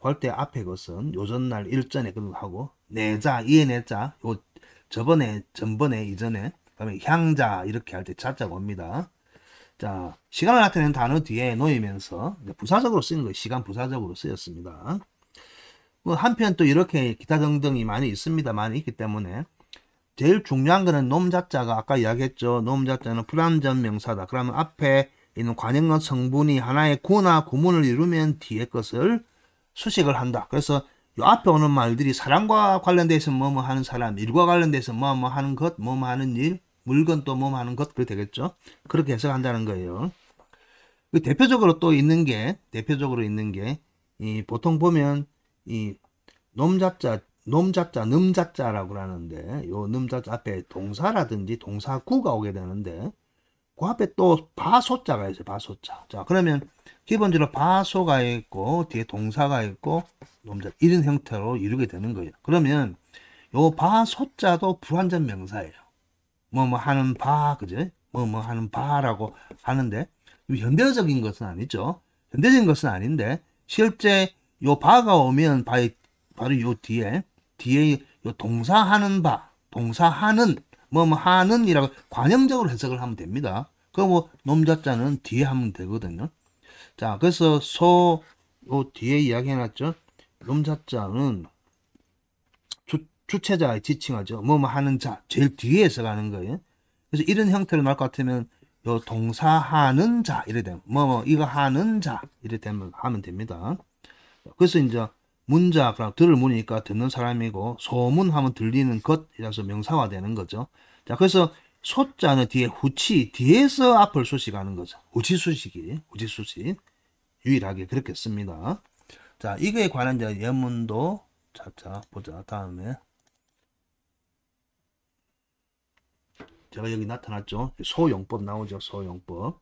S1: 괄대 앞에 것은 요전날 일전에 그걸 하고 내자 이에내자 요 저번에 전번에 이전에 그다음에 향자 이렇게 할 때 자자가 옵니다. 자 시간을 나타내는 단어 뒤에 놓이면서 부사적으로 쓰는 거예요. 시간 부사적으로 쓰였습니다. 뭐 한편 또 이렇게 기타 등등이 많이 있습니다. 많이 있기 때문에 제일 중요한 거는 놈자자가 아까 이야기했죠. 놈자자는 불완전 명사다. 그러면 앞에 있는 관형과 성분이 하나의 구나 구문을 이루면 뒤에 것을 수식을 한다. 그래서 이 앞에 오는 말들이 사람과 관련돼서 뭐뭐 뭐 하는 사람, 일과 관련돼서 뭐뭐 뭐 하는 것, 뭐뭐 뭐 하는 일, 물건 또 뭐뭐 하는 것, 그렇게 되겠죠. 그렇게 해석한다는 거예요. 그 대표적으로 또 있는 게, 대표적으로 있는 게, 이 보통 보면 이 놈자자 놈작자넘작자라고 하는데 요넘작자 앞에 동사라든지 동사구가 오게 되는데 그 앞에 또 바소자가 있어요. 바소자. 자 그러면 기본적으로 바소가 있고 뒤에 동사가 있고 놈자 이런 형태로 이루게 되는 거예요. 그러면 요 바소자도 불완전 명사예요. 뭐뭐 뭐 하는 바 그죠? 뭐 뭐 하는 바라고 하는데 현대적인 것은 아니죠. 현대적인 것은 아닌데 실제 요 바가 오면 바로 요 뒤에 뒤에 요 동사하는 바, 동사하는 뭐 뭐 하는이라고 관용적으로 해석을 하면 됩니다. 그뭐 놈자자는 뒤에 하면 되거든요. 자, 그래서 소 요 뒤에 이야기해놨죠. 놈자자는 주체자의 지칭하죠. 뭐 뭐 하는 자, 제일 뒤에 해석하는 거예요. 그래서 이런 형태로 나올 것 같으면 요 동사하는 자 이래 되면 뭐뭐 이거 하는 자 이래 되면 하면 됩니다. 그래서 이제 문자, 들을 문이니까 듣는 사람이고 소문하면 들리는 것이라서 명사화되는 거죠. 자, 그래서 소자는 뒤에 후치, 뒤에서 앞을 수식하는 거죠. 후치 수식이, 후치 수식. 유일하게 그렇게 씁니다. 자, 이거에 관한 이제 예문도 자, 자, 보자. 다음에. 제가 여기 나타났죠. 소용법 나오죠. 소용법.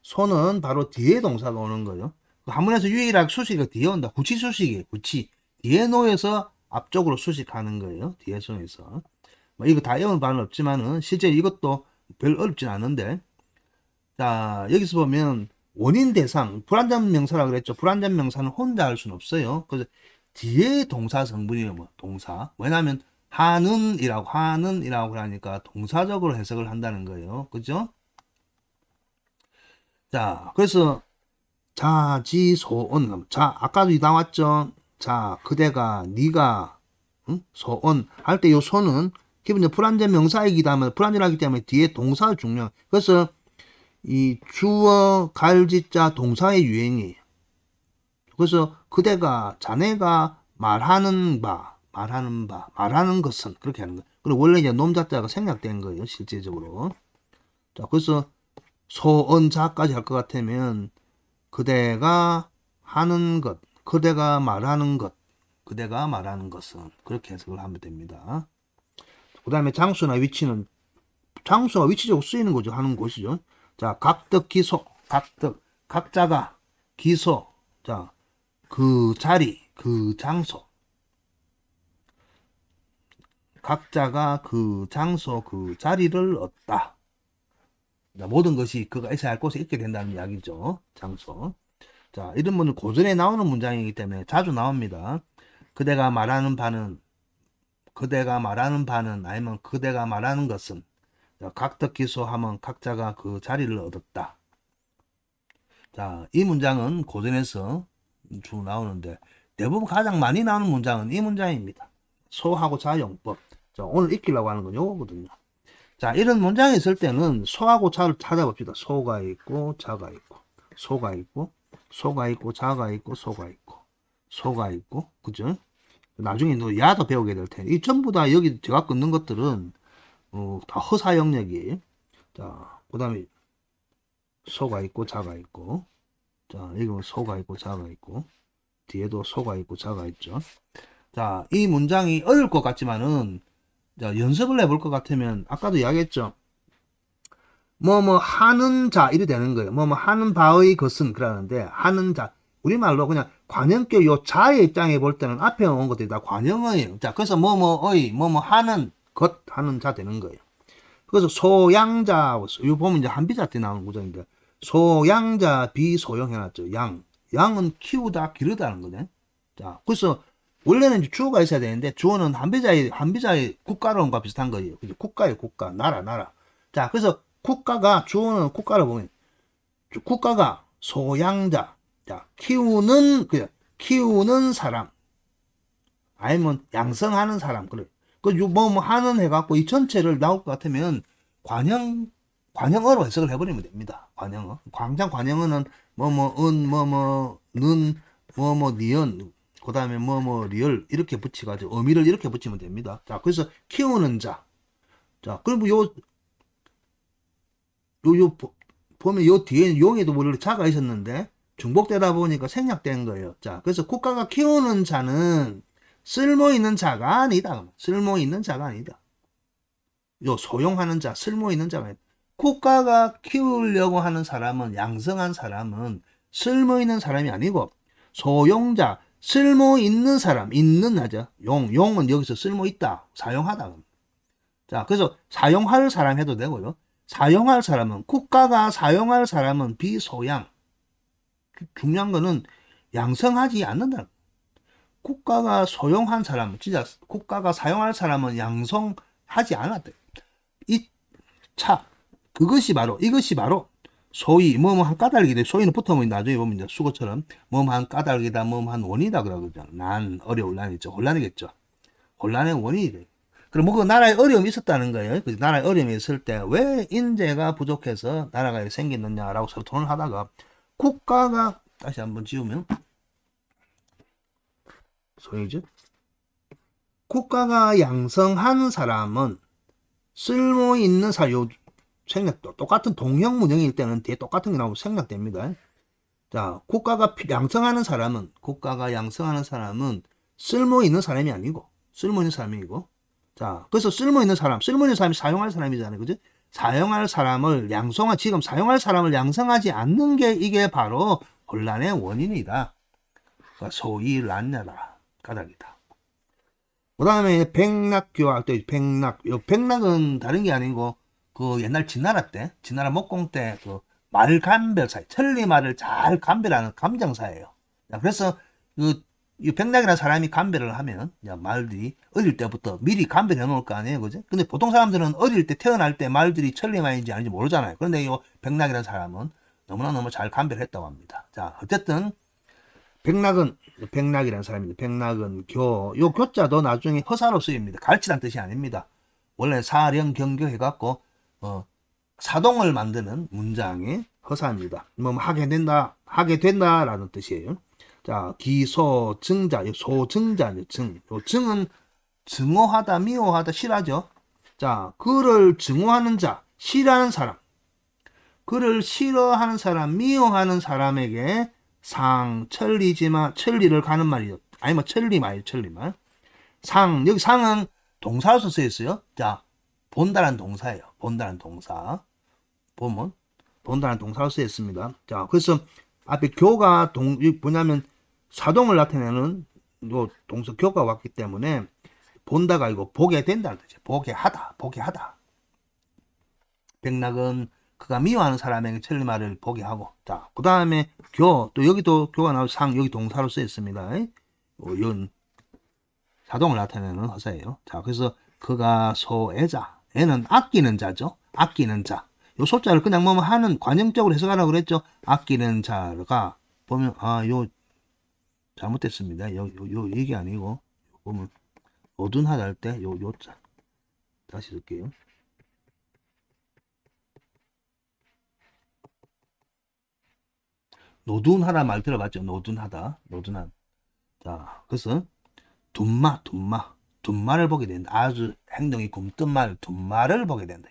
S1: 소는 바로 뒤에 동사가 오는 거죠 화문에서 유일하게 수식이 뒤에 온다. 구치 수식이에요. 구치. 뒤에 놓여서 앞쪽으로 수식하는 거예요. 뒤에 놓여서. 뭐 이거 다외우반 바는 없지만은 실제 이것도 별 어렵진 않은데 자 여기서 보면 원인 대상 불안전 명사라 그랬죠. 불안전 명사는 혼자 할 수는 없어요. 그래서 뒤에 동사 성분이에요. 뭐 동사. 왜냐하면 하는이라고 하는이라고 하니까 동사적으로 해석을 한다는 거예요. 그죠? 자 그래서 자지소원 자 아까도 나왔죠 자 그대가 니가 응? 소원 할때 요 소는 기본적으로 불완전 명사이기 때문에 불완전하기 때문에 뒤에 동사가 중요 그래서 이 주어 갈지자 동사의 유행이 그래서 그대가 자네가 말하는 바 말하는 바 말하는 것은 그렇게 하는 거예요 그리고 원래 이제 놈자자가 생략된 거예요 실제적으로 자 그래서 소언자까지 할 것 같으면 그대가 하는 것, 그대가 말하는 것, 그대가 말하는 것은 그렇게 해석을 하면 됩니다. 그 다음에 장소나 위치는 장소가 위치적으로 쓰이는 거죠. 하는 곳이죠. 자, 각득 기소, 각득, 각자가 기소, 자, 그 자리, 그 장소. 각자가 그 장소, 그 자리를 얻다. 모든 것이 그가 있어야 할 곳에 있게 된다는 이야기죠. 장소. 자, 이런 분은 고전에 나오는 문장이기 때문에 자주 나옵니다. 그대가 말하는 바는, 그대가 말하는 바는, 아니면 그대가 말하는 것은, 각덕기소하면 각자가 그 자리를 얻었다. 자, 이 문장은 고전에서 주로 나오는데, 대부분 가장 많이 나오는 문장은 이 문장입니다. 소하고 자용법. 자, 오늘 익히려고 하는 건 요거거든요. 자, 이런 문장이 있을 때는 소하고 자를 찾아봅시다. 소가 있고, 자가 있고, 소가 있고, 소가 있고, 자가 있고, 소가 있고, 소가 있고, 그죠? 나중에 너 야도 배우게 될 텐데, 이 전부 다 여기 제가 끊는 것들은, 어, 다 허사 영역이에요. 자, 그 다음에, 소가 있고, 자가 있고, 자, 여기 보 소가 있고, 자가 있고, 뒤에도 소가 있고, 자가 있죠. 자, 이 문장이 어려울 것 같지만은, 자, 연습을 해볼 것 같으면 아까도 이야기했죠. 뭐뭐 뭐, 하는 자 이래 되는 거예요. 뭐뭐 뭐, 하는 바의 것은 그러는데 하는 자 우리말로 그냥 관형격 요 자의 입장에 볼 때는 앞에 온 것들이 다관형어 자, 그래서 뭐뭐의 뭐뭐 뭐, 하는 것 하는 자 되는 거예요. 그래서 소양자 이거 보면 이제 한비자 때 나오는 구절인데 소양자 비소용 해놨죠. 양 양은 키우다 기르다는 거네. 자, 그래서 원래는 주어가 있어야 되는데 주어는 한비자의 한비자의 국가론과 비슷한 거예요. 그죠? 국가의 국가, 나라, 나라. 자, 그래서 국가가 주어는 국가를 보면 국가가 소양자, 자, 키우는 그 키우는 사람, 아니면 양성하는 사람 그래. 그뭐 뭐 하는 해갖고 이 전체를 나올 것 같으면 관영 관영어로 해석을 해버리면 됩니다. 관영어. 광장 관영어는 뭐 뭐 은 뭐 뭐 는 뭐뭐 뭐, 뭐, 뭐, 니은 그 다음에 뭐뭐 리얼 이렇게 붙여가지고 의미를 이렇게 붙이면 됩니다. 자 그래서 키우는 자. 자그리요 요, 요, 보면 요 뒤에 용에도 원래 자가 있었는데 중복되다 보니까 생략된 거예요. 자, 그래서 국가가 키우는 자는 쓸모 있는 자가 아니다. 쓸모 있는 자가 아니다. 요 소용하는 자, 쓸모 있는 자가 아니다. 국가가 키우려고 하는 사람은 양성한 사람은 쓸모 있는 사람이 아니고 소용자, 쓸모 있는 사람, 있는 나죠. 용, 용은 여기서 쓸모 있다, 사용하다. 자, 그래서 사용할 사람 해도 되고요. 사용할 사람은 국가가 사용할 사람은 비소양. 그 중요한 거는 양성하지 않는다. 국가가 소용한 사람, 진짜 국가가 사용할 사람은 양성하지 않았다이 차, 그것이 바로, 이것이 바로 소위 뭐뭐한 까닭이다. 소위는 붙으면 나중에 보면 이제 수거처럼 뭐뭐한 까닭이다, 뭐뭐한 원이다 그러거든요. 난어려운 난이죠. 혼란이겠죠. 혼란의 원인이래. 그럼 뭐 그 나라에 어려움이 있었다는 거예요. 그 나라에 어려움이 있을 때 왜 인재가 부족해서 나라가 생겼느냐라고 서로 토론을 하다가 국가가 다시 한번 지우면 소유죠. 국가가 양성한 사람은 쓸모 있는 사람, 생략, 똑같은 동형 문형일 때는 뒤에 똑같은 게 나오면 생략됩니다. 자, 국가가 양성하는 사람은, 국가가 양성하는 사람은 쓸모 있는 사람이 아니고, 쓸모 있는 사람이고, 자, 그래서 쓸모 있는 사람, 쓸모 있는 사람이 사용할 사람이잖아요. 그죠? 사용할 사람을 양성한, 지금 사용할 사람을 양성하지 않는 게 이게 바로 혼란의 원인이다. 소위 란냐다. 까닭이다. 그 다음에 백낙교할 때 백낙, 백낙은 다른 게 아니고 그 옛날 진나라 때, 진나라 목공 때 그말 감별사, 천리 마를 잘 감별하는 감정사예요. 그래서 그, 이 백낙이라는 사람이 감별을 하면 말들이 어릴 때부터 미리 감별해 놓을 거 아니에요, 그죠? 근데 보통 사람들은 어릴 때 태어날 때 말들이 천리마인지 아닌지 모르잖아요. 그런데 이 백낙이라는 사람은 너무나 너무 잘 감별했다고 합니다. 자, 어쨌든 백낙은 백낙이라는 사람입니다. 백낙은 교, 요 교자도 나중에 허사로 쓰입니다. 가르치란 뜻이 아닙니다. 원래 사령 경교 해갖고 어, 사동을 만드는 문장의 허사입니다. 뭐, 뭐 하게 된다, 하게 된다라는 뜻이에요. 자, 기소증자, 소증자, 증. 증은 증오하다, 미워하다, 싫어하죠. 자, 그를 증오하는 자, 싫어하는 사람. 그를 싫어하는 사람, 미워하는 사람에게 상, 천리지만, 천리를 가는 말이죠. 아니, 뭐, 천리 말이죠, 천리 말. 상, 여기 상은 동사로서 쓰였어요. 자, 본다란 동사예요. 본다는 동사 보면 본다는 동사로 쓰였습니다. 자, 그래서 앞에 교가 동 뭐냐면 사동을 나타내는 요 동사 교가 왔기 때문에 본다가 아니 보게 된다는 뜻이에요. 보게 하다, 보게 하다. 백락은 그가 미워하는 사람에게 천리말을 보게 하고 자, 그 다음에 교, 또 여기도 교가 나오고 상, 여기 동사로 쓰였습니다. 어, 연, 사동을 나타내는 허사예요. 자, 그래서 그가 소애자, 애는 아끼는 자죠. 아끼는 자. 요 소자를 그냥 뭐 하는 관용적으로 해석하라고 그랬죠. 아끼는 자가 보면 아 요 잘못됐습니다. 요요요 이게 아니고 보면 어둔하다 할 때 요 요 자 다시 쓸게요. 노둔하라 말 들어봤죠? 노둔하다. 노둔한. 자, 그것은 둔마, 둔마. 돈말을 보게 된다. 아주 행동이 굼뜬 말, 돈말을 보게 된다.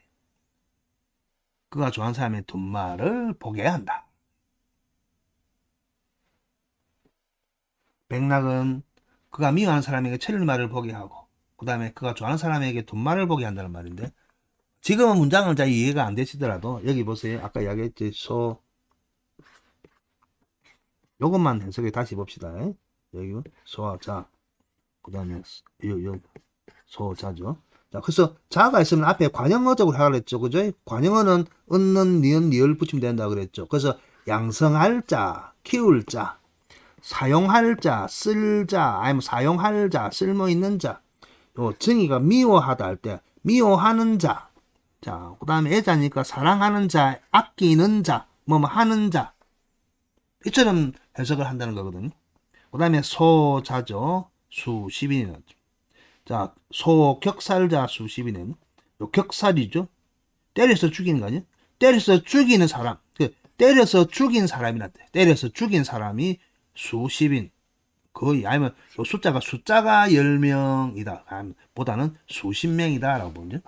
S1: 그가 좋아하는 사람의 돈말을 보게 한다. 백락은 그가 미워하는 사람에게 체류말을 보게 하고 그 다음에 그가 좋아하는 사람에게 돈말을 보게 한다는 말인데 지금은 문장을 잘 이해가 안 되시더라도 여기 보세요. 아까 이야기했지. 소 요것만 해석해 다시 봅시다. 여기 소자 그 다음에 소자죠. 자, 그래서 자가 있으면 앞에 관형어적으로 하라 그랬죠. 그죠? 관형어는 얻는, 니은, 니을 붙이면 된다 그랬죠. 그래서 양성할 자, 키울 자, 사용할 자, 쓸 자, 아니면 사용할 자, 쓸모 있는 자. 요 증이가 미워하다 할 때 미워하는 자. 자, 그다음에 애자니까 사랑하는 자, 아끼는 자, 뭐 뭐 하는 자. 이처럼 해석을 한다는 거거든요. 그다음에 소자죠. 수십인이 나죠 자, 소격살자 수십인은 요 격살이죠. 때려서 죽이는 거아니에요 때려서 죽이는 사람. 그 때려서 죽인 사람이란 데 때려서 죽인 사람이 수십인. 거의 아니면 요 숫자가 숫자가 열명이다 보다는 수십 명이다라고 보면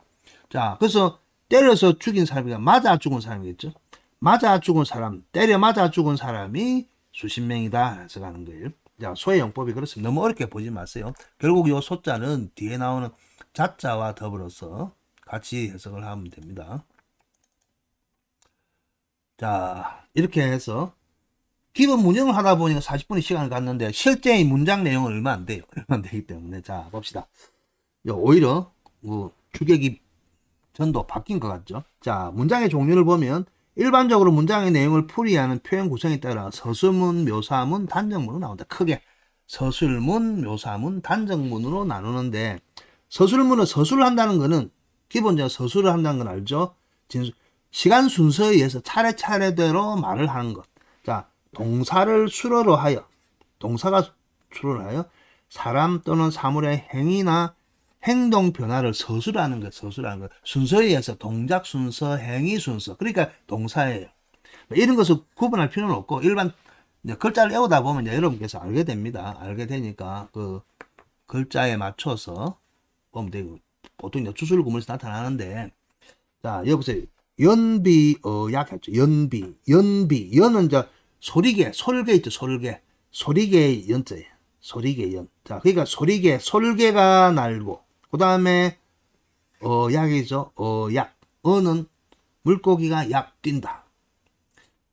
S1: 자, 그래서 때려서 죽인 사람이 맞아 죽은 사람이겠죠. 맞아 죽은 사람, 때려 맞아 죽은 사람이 수십 명이다. 해서 가는 거예요. 자, 소의 영법이 그렇습니다. 너무 어렵게 보지 마세요. 결국 요 소자는 뒤에 나오는 자자와 더불어서 같이 해석을 하면 됩니다. 자, 이렇게 해서 기본 문형을 하다 보니까 40분의 시간을 갔는데 실제 이 문장 내용은 얼마 안 돼요. 얼마 안 되기 때문에 자, 봅시다. 요 오히려 뭐 주객이 전도 바뀐 것 같죠. 자, 문장의 종류를 보면 일반적으로 문장의 내용을 풀이하는 표현 구성에 따라 서술문, 묘사문, 단정문으로 나온다. 크게 서술문, 묘사문, 단정문으로 나누는데 서술문은 서술을 한다는 것은 기본적으로 서술을 한다는 건 알죠? 진수, 시간 순서에 의해서 차례차례대로 말을 하는 것. 자, 동사를 수로로 하여 동사가 수로로 하여 사람 또는 사물의 행위나 행동 변화를 서술하는 것, 서술하는 것. 순서에 의해서 동작 순서, 행위 순서. 그러니까 동사예요. 이런 것을 구분할 필요는 없고 일반 글자를 외우다 보면 여러분께서 알게 됩니다. 알게 되니까 그 글자에 맞춰서 보면 되고 보통 이제 주술 구문에서 나타나는데 자 여보세요 연비 어약 했죠 연비 연비 연은 이제 소리개 솔개 있죠 솔개 소리개의 연자예요 소리개 연자 그러니까 소리개 솔개가 날고 그 다음에 어, 약이죠. 어, 약. 어는 물고기가 약 뛴다.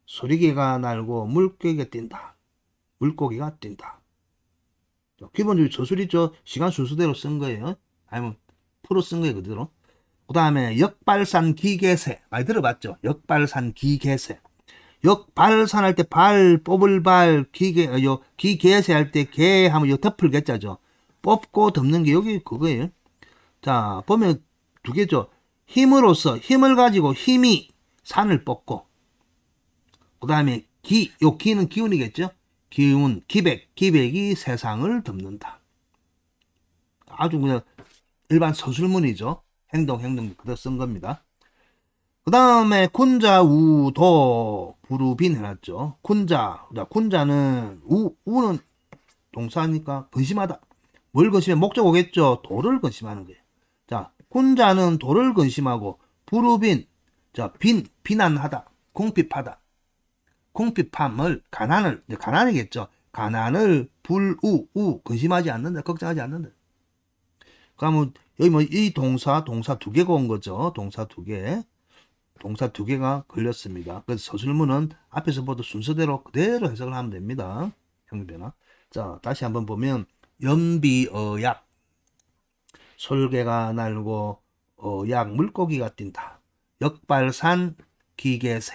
S1: 소리개가 날고 물고기가 뛴다. 물고기가 뛴다. 기본적으로 저술이죠. 시간 순서대로 쓴 거예요. 아니면 프로 쓴 거예요. 그대로. 그 다음에 역발산 기계세. 많이 들어봤죠? 역발산 기계세. 역발산 할 때 발, 뽑을 발, 기계, 어, 요, 기계세 할 때 개 하면 요 덮을 개짜죠 뽑고 덮는 게 여기 그거예요. 자, 보면 두 개죠. 힘으로써 힘을 가지고 힘이 산을 뽑고 그 다음에 기, 요 기는 기운이겠죠. 기운, 기백, 기백이 세상을 덮는다. 아주 그냥 일반 서술문이죠. 행동, 행동 그대로 쓴 겁니다. 그 다음에 군자, 우, 도, 부르빈 해놨죠. 군자, 군자는 우, 우는 동사니까 근심하다. 뭘 근심해? 목적 오겠죠. 도를 근심하는 거예요. 혼자는 도를 근심하고 부르빈, 자, 빈, 비난하다, 궁핍하다, 궁핍함을, 가난을, 가난이겠죠. 가난을 불우, 우, 근심하지 않는다, 걱정하지 않는다. 그러면 여기 뭐 이 동사, 동사 두 개가 온 거죠. 동사 두 개. 동사 두 개가 걸렸습니다. 그래서 서술문은 앞에서 보던 순서대로 그대로 해석을 하면 됩니다. 형제나. 자, 다시 한번 보면 연비어약 솔개가 날고 어, 약 물고기가 뛴다. 역발산 기계세.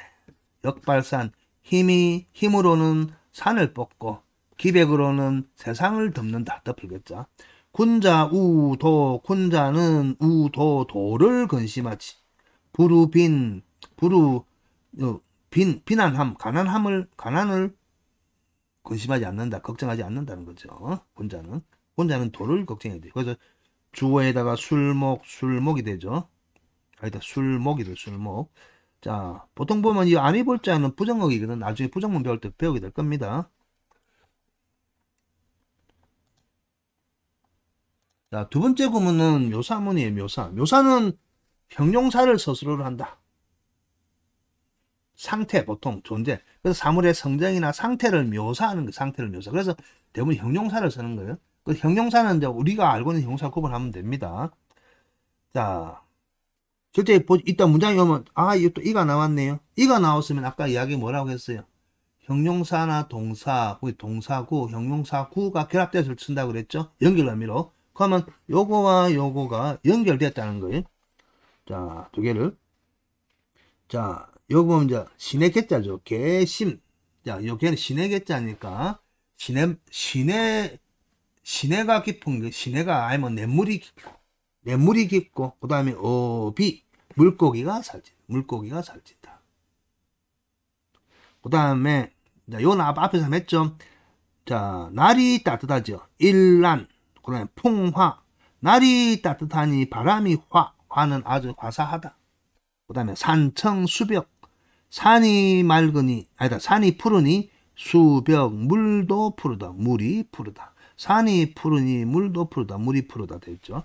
S1: 역발산 힘이 힘으로는 산을 뽑고 기백으로는 세상을 덮는다. 덮이겠죠. 군자 우도 군자는 우도 도를 근심하지. 부루빈부루 어, 빈 비난함 가난함을 가난을 근심하지 않는다. 걱정하지 않는다는 거죠. 군자는 군자는 도를 걱정해야 돼요. 그래서 주어에다가 술목, 술목이 되죠. 아니다, 술목이죠, 술목. 자, 보통 보면 이 아미볼자는 부정어이거든. 나중에 부정문 배울 때 배우게 될 겁니다. 자, 두 번째 구문은 묘사문이에요, 묘사. 묘사는 형용사를 스스로 한다. 상태, 보통, 존재. 그래서 사물의 성장이나 상태를 묘사하는 거, 그 상태를 묘사. 그래서 대부분 형용사를 쓰는 거예요. 그 형용사는 이제 우리가 알고 있는 형용사 구분하면 됩니다. 자, 실제 이따 문장이 오면 아, 이또 이가 나왔네요. 이가 나왔으면 아까 이야기 뭐라고 했어요? 형용사나 동사, 동사구, 형용사구가 결합돼서 쓴다 그랬죠? 연결 의미로. 그러면 요거와 요거가 연결됐다는 거예요. 자, 두 개를. 자, 요거 보면 이제 신의 개자죠. 개심. 자, 요게는 신의 개자니까 신의 신의 시내가 깊은 게 시내가 아니면 냇물이 깊고 냇물이 깊고 그 다음에 어비 물고기가 살찐 물고기가 살찐다. 그 다음에 요나 앞에서 맺죠. 자 날이 따뜻하죠. 일란 그다음 풍화 날이 따뜻하니 바람이 화 화는 아주 화사하다. 그 다음에 산청 수벽 산이 맑으니 아니다 산이 푸르니 수벽 물도 푸르다 물이 푸르다 산이 푸르니 물도 푸르다 물이 푸르다 되있죠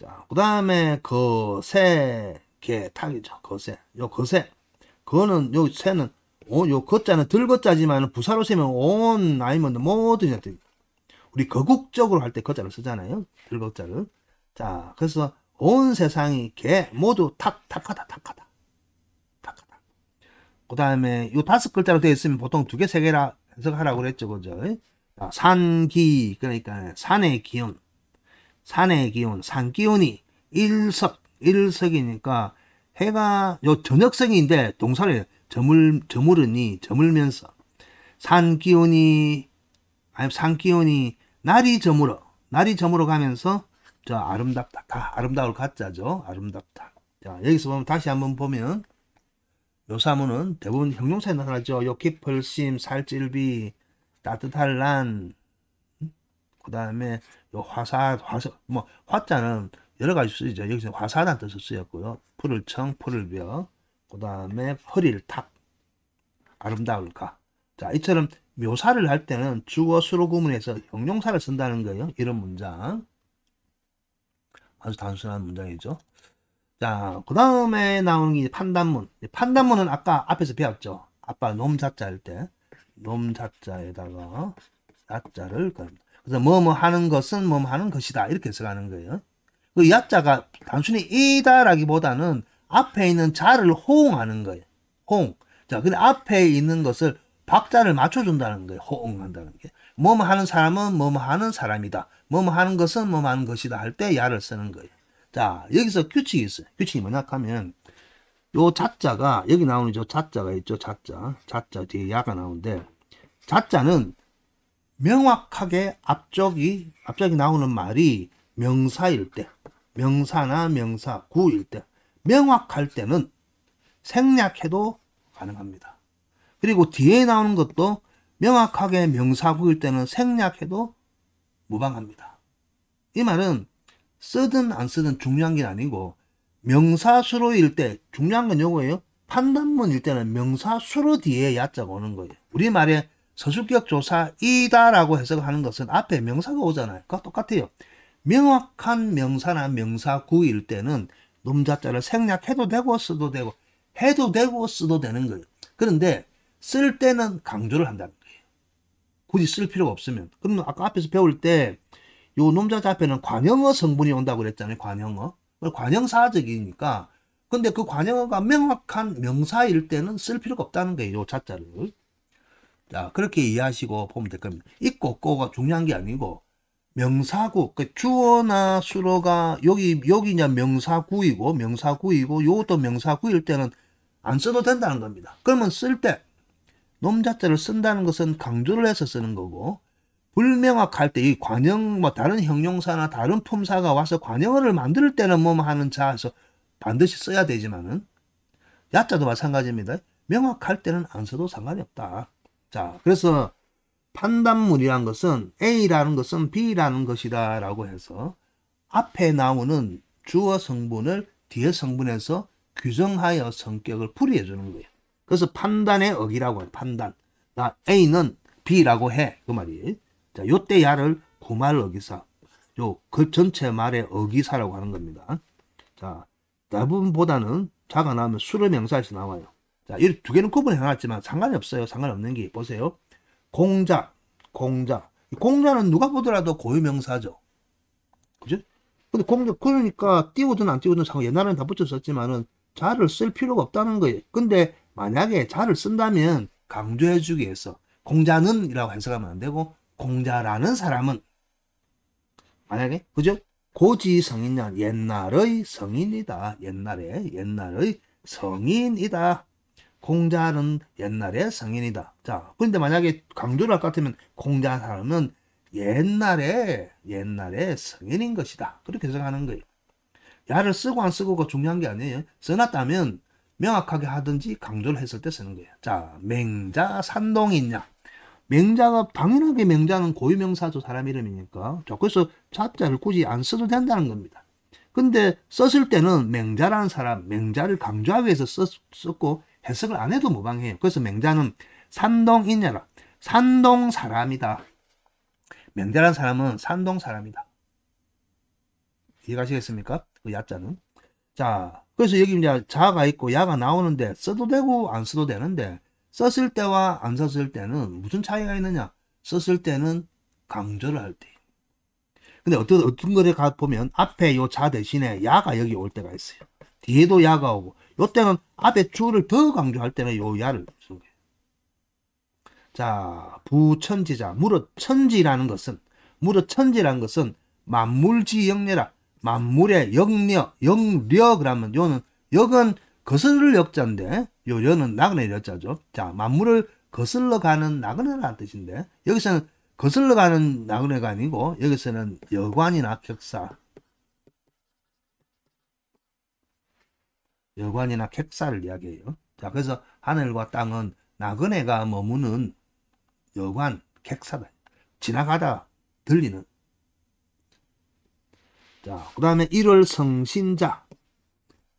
S1: 자, 그 다음에 거세 개탁이죠. 거세. 요 거세. 거는요 새는 오, 요 거자는 들거자지만 부사로 쓰면 온 아니면 모든 우리 거국적으로 할 때 거자를 쓰잖아요. 들거자를. 자, 그래서 온 세상이 개 모두 탁 탁하다 탁하다. 탁하다. 그다음에 요 다섯 글자로 되어 있으면 보통 두 개 세 개라 해석하라고 그랬죠. 그죠? 산기 그러니까 산의 기운 산의 기운 산기운이 일석 일석이니까 해가 요 저녁성인데 동산에 저물 저물으니 저물면서 산기운이 아니 산기운이 날이 저물어 날이 저물어 가면서 저 아름답다 다 아름다울 가짜죠 아름답다 자 여기서 보면 다시 한번 보면 요사문은 대부분 형용사에 나타나죠. 요키펄심, 살찔비, 따뜻할 난, 그 다음에 화사, 화사, 뭐, 화자는 여러 가지 쓰이죠. 여기서 화사란 뜻을 쓰였고요. 풀을 청, 풀을 벼, 그 다음에 허리를 탁, 아름다울까. 자, 이처럼 묘사를 할 때는 주어 수로 구문해서 형용사를 쓴다는 거예요. 이런 문장. 아주 단순한 문장이죠. 자, 그 다음에 나오는 게 판단문. 판단문은 아까 앞에서 배웠죠. 아빠 놈 자자 할 때. 놈자자에다가 야자를 갑니다. 그래서 뭐뭐 뭐 하는 것은 뭐뭐 뭐 하는 것이다 이렇게 써가는 거예요. 그 야자가 단순히 이다라기보다는 앞에 있는 자를 호응하는 거예요. 호응. 자, 근데 앞에 있는 것을 박자를 맞춰준다는 거예요. 호응한다는 게. 뭐뭐 뭐 하는 사람은 뭐 뭐 하는 사람이다. 뭐 뭐 하는 것은 뭐뭐 하는 것이다 할 때 야를 쓰는 거예요. 자, 여기서 규칙이 있어요. 규칙이 뭐냐 하면 요 자자가 여기 나오는 저 자자가 있죠. 자자. 자자 뒤에 야가 나오는데 자자는 명확하게 앞쪽이 앞쪽이 나오는 말이 명사일 때 명사나 명사 구일 때 명확할 때는 생략해도 가능합니다. 그리고 뒤에 나오는 것도 명확하게 명사구일 때는 생략해도 무방합니다. 이 말은 쓰든 안 쓰든 중요한 게 아니고 명사수로일 때 중요한 건 요거예요. 판단문일 때는 명사수로 뒤에 야자가 오는 거예요. 우리말에 서술격 조사이다라고 해석하는 것은 앞에 명사가 오잖아요. 그거 똑같아요. 명확한 명사나 명사구일 때는 놈자자를 생략해도 되고 써도 되고 해도 되고 써도 되는 거예요. 그런데 쓸 때는 강조를 한다는 거예요. 굳이 쓸 필요가 없으면. 그럼 아까 앞에서 배울 때요 놈자자 앞에는 관형어 성분이 온다고 그랬잖아요. 관형어. 관형사적이니까 근데 그 관형어가 명확한 명사일 때는 쓸 필요가 없다는 거예요. 자자를. 자 그렇게 이해하시고 보면 될 겁니다. 있고 없가 중요한 게 아니고 명사구 그 주어나 수로가 여기 여기냐 명사구이고 명사구이고 요것도 명사구일 때는 안 써도 된다는 겁니다. 그러면 쓸 때 놈자자를 쓴다는 것은 강조를 해서 쓰는 거고 불명확할 때 이 관영 뭐 다른 형용사나 다른 품사가 와서 관영어를 만들 때는 뭐뭐 하는 자에서 반드시 써야 되지만은 야자도 마찬가지입니다. 명확할 때는 안 써도 상관이 없다. 자, 그래서 판단문이란 것은 A라는 것은 B라는 것이다 라고 해서 앞에 나오는 주어 성분을 뒤에 성분에서 규정하여 성격을 풀이해 주는 거예요. 그래서 판단의 어기라고 해요. 판단. 나 A는 B라고 해. 그 말이에요. 자, 요때 야를 구말 어기사. 요, 그 전체 말의 어기사라고 하는 겁니다. 자, 대부분보다는 자가 나오면 수로 명사에서 나와요. 자, 이 두 개는 구분해 놨지만 상관이 없어요. 상관없는 게 보세요. 공자, 공자. 공자는 누가 보더라도 고유명사죠. 그죠? 근데 공자, 그러니까 띄우든 안 띄우든 상관, 옛날에는 다 붙였었지만은 자를 쓸 필요가 없다는 거예요. 근데 만약에 자를 쓴다면 강조해주기 위해서 공자는 이라고 해석하면 안 되고 공자라는 사람은 만약에 그죠? 고지 성인이 옛날의 성인이다. 옛날에 옛날의 성인이다. 공자는 옛날에 성인이다. 자, 그런데 만약에 강조를 같으면 공자 사람은 옛날에 옛날에 성인인 것이다. 그렇게 생각하는 거예요. 야를 쓰고 안 쓰고가 중요한 게 아니에요. 써놨다면 명확하게 하든지 강조를 했을 때 쓰는 거예요. 자, 맹자 산동이냐? 맹자가 당연하게 맹자는 고유명사죠 사람 이름이니까 자 그래서 자자를 굳이 안 써도 된다는 겁니다 근데 썼을 때는 맹자라는 사람 맹자를 강조하기 위해서 썼, 썼고 해석을 안 해도 무방해요 그래서 맹자는 산동이냐라 산동 사람이다 맹자라는 사람은 산동 사람이다 이해가시겠습니까 그 야자는 자 그래서 여기 이제 자가 있고 야가 나오는데 써도 되고 안 써도 되는데 썼을 때와 안 썼을 때는 무슨 차이가 있느냐? 썼을 때는 강조를 할 때. 근데 어떤 어떤 거를 가 보면 앞에 요 자 대신에 야가 여기 올 때가 있어요. 뒤에도 야가 오고 요 때는 앞에 주를 더 강조할 때는 요 야를 쓰 거예요. 자, 부천지자 무릇 천지라는 것은 무릇 천지라는 것은 만물지 영례라 만물의 영력 영력 그러면 요는 역은 거슬을 역자인데 요 여는 나그네 역자죠자 만물을 거슬러 가는 나그네라는 뜻인데 여기서는 거슬러 가는 나그네가 아니고 여기서는 여관이나 객사 여관이나 객사를 이야기해요. 자 그래서 하늘과 땅은 나그네가 머무는 여관 객사다. 지나가다 들리는 자그 다음에 1월 성신자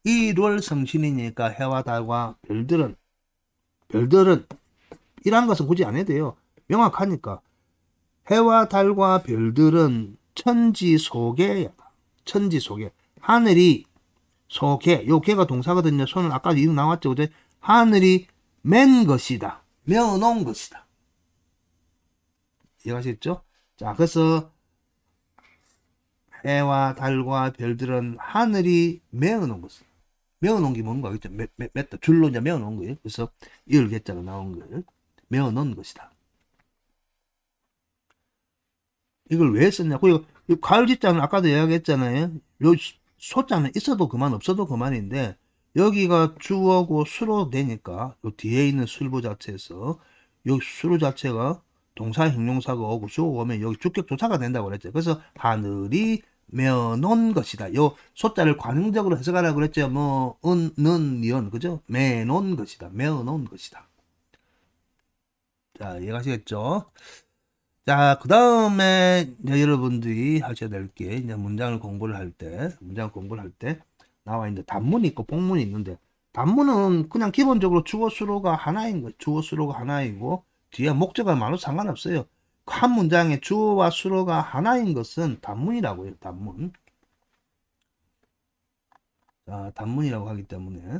S1: 1월 성신이니까 해와 달과 별들은 별들은 이런 것은 굳이 안 해도 돼요. 명확하니까 해와 달과 별들은 천지 속에 천지 속에 하늘이 속에 요 개가 동사거든요. 손은 아까 이름 나왔죠. 그제 하늘이 맨 것이다. 메어놓은 것이다. 이해가시겠죠? 자, 그래서 해와 달과 별들은 하늘이 메어놓은 것이다. 매워놓은 게 뭔가 알겠죠? 매, 다 줄로 이제 매워놓은 거예요. 그래서 이을 개자로 나온 거예요. 매워놓은 것이다. 이걸 왜 썼냐고. 요 가을짓자는 아까도 이야기했잖아요. 요 소자는 있어도 그만 없어도 그만인데 여기가 주어고 수로 되니까 요 뒤에 있는 술부 자체에서 요 수로 자체가 동사 형용사가 오고 주어 오면 여기 주격 조사가 된다고 그랬죠. 그래서 하늘이 매놓은 것이다. 요 소자를 관용적으로 해석하라고 그랬죠. 뭐, 은, 는, 연, 그죠? 매놓은 것이다. 매놓은 것이다. 자, 이해가시겠죠? 자, 그 다음에 여러분들이 하셔야 될 게, 이제 문장을 공부를 할 때, 문장 공부를 할 때 나와 있는데, 단문이 있고 복문이 있는데, 단문은 그냥 기본적으로 주어 수로가 하나인 거 주어 수로가 하나이고, 뒤에 목적어만으로 상관없어요. 한 문장의 주어와 수로가 하나인 것은 단문이라고 해요. 단문. 자, 단문이라고 하기 때문에.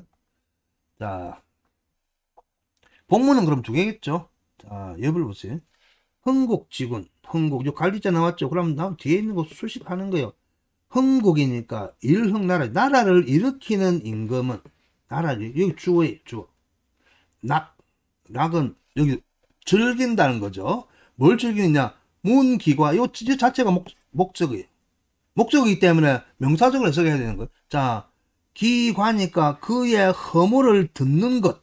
S1: 자, 복문은 그럼 두 개겠죠. 자, 엽을 보세요. 흥곡지군, 흥곡. 요 관리자 나왔죠. 그럼 다음 뒤에 있는 거 수식하는 거예요. 흥곡이니까 일흥나라. 나라를 일으키는 임금은 나라 여기 주어예요. 주어. 낙. 낙은 여기 즐긴다는 거죠. 뭘 즐기느냐? 문, 기과, 요 자체가 목, 목적이 목적이기 때문에 명사적으로 해석해야 되는 거예요. 자, 기과니까 그의 허물을 듣는 것.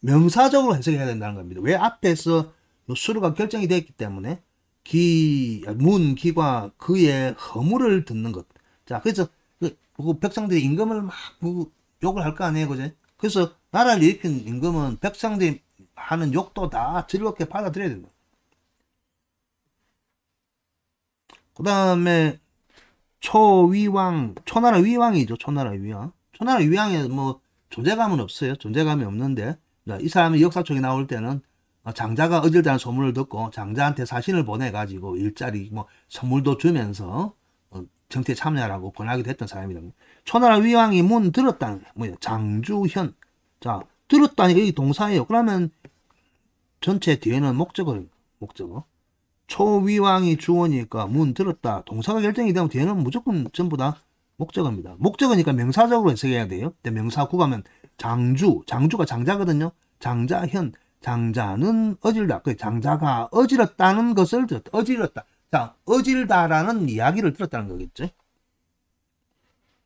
S1: 명사적으로 해석해야 된다는 겁니다. 왜 앞에서 수로가 결정이 됐기 때문에 기, 문, 기과, 그의 허물을 듣는 것. 자, 그래서 그, 그 백성들이 임금을 막 욕을 할 거 아니에요, 그제? 그래서 나라를 일으킨 임금은 백성들이 하는 욕도 다 즐겁게 받아들여야 된다. 그 다음에 초위왕, 초나라 위왕이죠. 초나라 위왕. 초나라 위왕에 뭐 존재감은 없어요. 존재감이 없는데 이 사람이 역사 쪽에 나올 때는 장자가 어질다는 소문을 듣고 장자한테 사신을 보내가지고 일자리 뭐 선물도 주면서 어, 정태 참여하라고 권하기도 했던 사람이랍니다. 초나라 위왕이 문 들었다는 뭐예요? 장주현. 자, 들었다니까 이 동사예요. 그러면 전체 뒤에는 목적어, 목적어. 초위왕이 주어니까 문 들었다. 동사가 결정이 되면 뒤에는 무조건 전부 다 목적어입니다. 목적어니까 명사적으로 해석해야 돼요. 명사 구하면 장주, 장주가 장자거든요. 장자현, 장자는 어질다. 그 장자가 어질었다는 것을 들었다. 어질었다. 자, 어질다라는 이야기를 들었다는 거겠죠.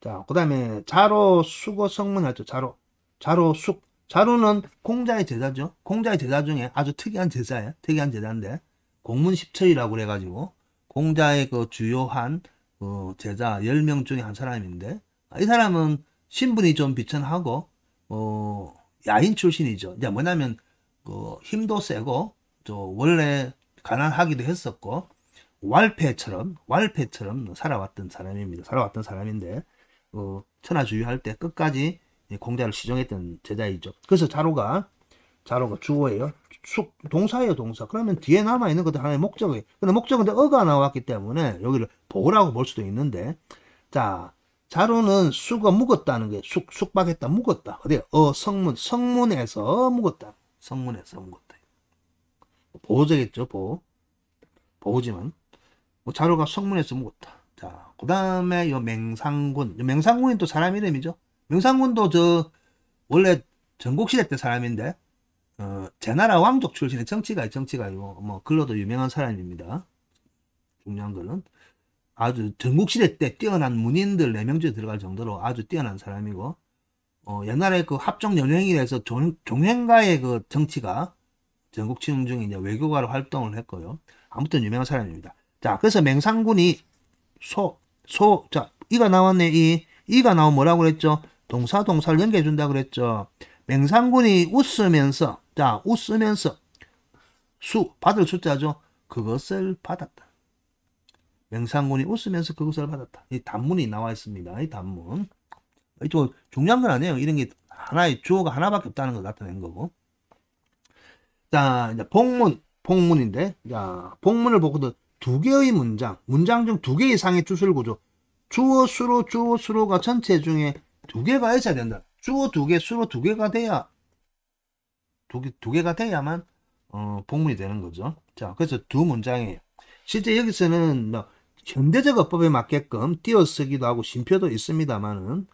S1: 자, 그 다음에 자로 수거 성문하죠. 자로. 자로 숙. 자로는 공자의 제자죠. 공자의 제자 중에 아주 특이한 제자예요. 특이한 제자인데. 공문 십0처이라고 그래가지고 공자의 그 주요한 그 제자 10명 중에 한 사람인데 아, 이 사람은 신분이 좀 비천하고 어 야인 출신이죠. 이제 뭐냐면 그 힘도 세고 저 원래 가난하기도 했었고 왈패처럼 왈패처럼 살아왔던 사람입니다. 살아왔던 사람인데 어, 천하 주유할 때 끝까지 공자를 시종했던 제자이죠. 그래서 자로가 자로가 주어예요. 숙, 동사예요, 동사. 그러면 뒤에 남아있는 것도 하나의 목적이 근데 목적은 어가 나왔기 때문에 여기를 보라고 볼 수도 있는데, 자, 자로는 수가 묵었다는 게 숙, 숙박했다, 묵었다. 어디 어, 성문, 성문에서 묵었다. 성문에서 묵었다. 보호되겠죠, 보호. 보호지만. 뭐 자로가 성문에서 묵었다. 자, 그 다음에 요 맹상군. 요 맹상군이 또 사람 이름이죠. 맹상군도 저, 원래 전국시대 때 사람인데, 어, 제나라 왕족 출신의 정치가요, 정치가요. 뭐, 글로도 유명한 사람입니다. 중요한 거는. 아주 전국시대 때 뛰어난 문인들 4명 중에 들어갈 정도로 아주 뛰어난 사람이고, 어, 옛날에 그 합종 연행이라서 종횡가의 그 정치가 전국 치임 중에 이제 외교가로 활동을 했고요. 아무튼 유명한 사람입니다. 자, 그래서 맹상군이 소, 소, 자, 이가 나왔네, 이. 이가 나오면 뭐라고 그랬죠? 동사, 동사를 연결해준다 그랬죠. 맹상군이 웃으면서 자, 웃으면서 수, 받을 숫자죠. 그것을 받았다. 명상군이 웃으면서 그것을 받았다. 이 단문이 나와 있습니다. 이 단문. 이거 중요한 건 아니에요. 이런 게 하나의 주어가 하나밖에 없다는 걸 나타낸 거고. 자, 이제 복문, 복문인데, 자, 복문을 보고도 두 개의 문장, 문장 중 두 개 이상의 주술 구조, 주어, 수로, 주어, 수로가 전체 중에 두 개가 있어야 된다. 주어 두 개, 수로 두 개가 돼야 두, 두 개가 돼야만 어, 복문이 되는 거죠. 자, 그래서 두 문장이에요. 실제 여기서는 뭐 현대적 어법에 맞게끔 띄어쓰기도 하고 심표도 있습니다만은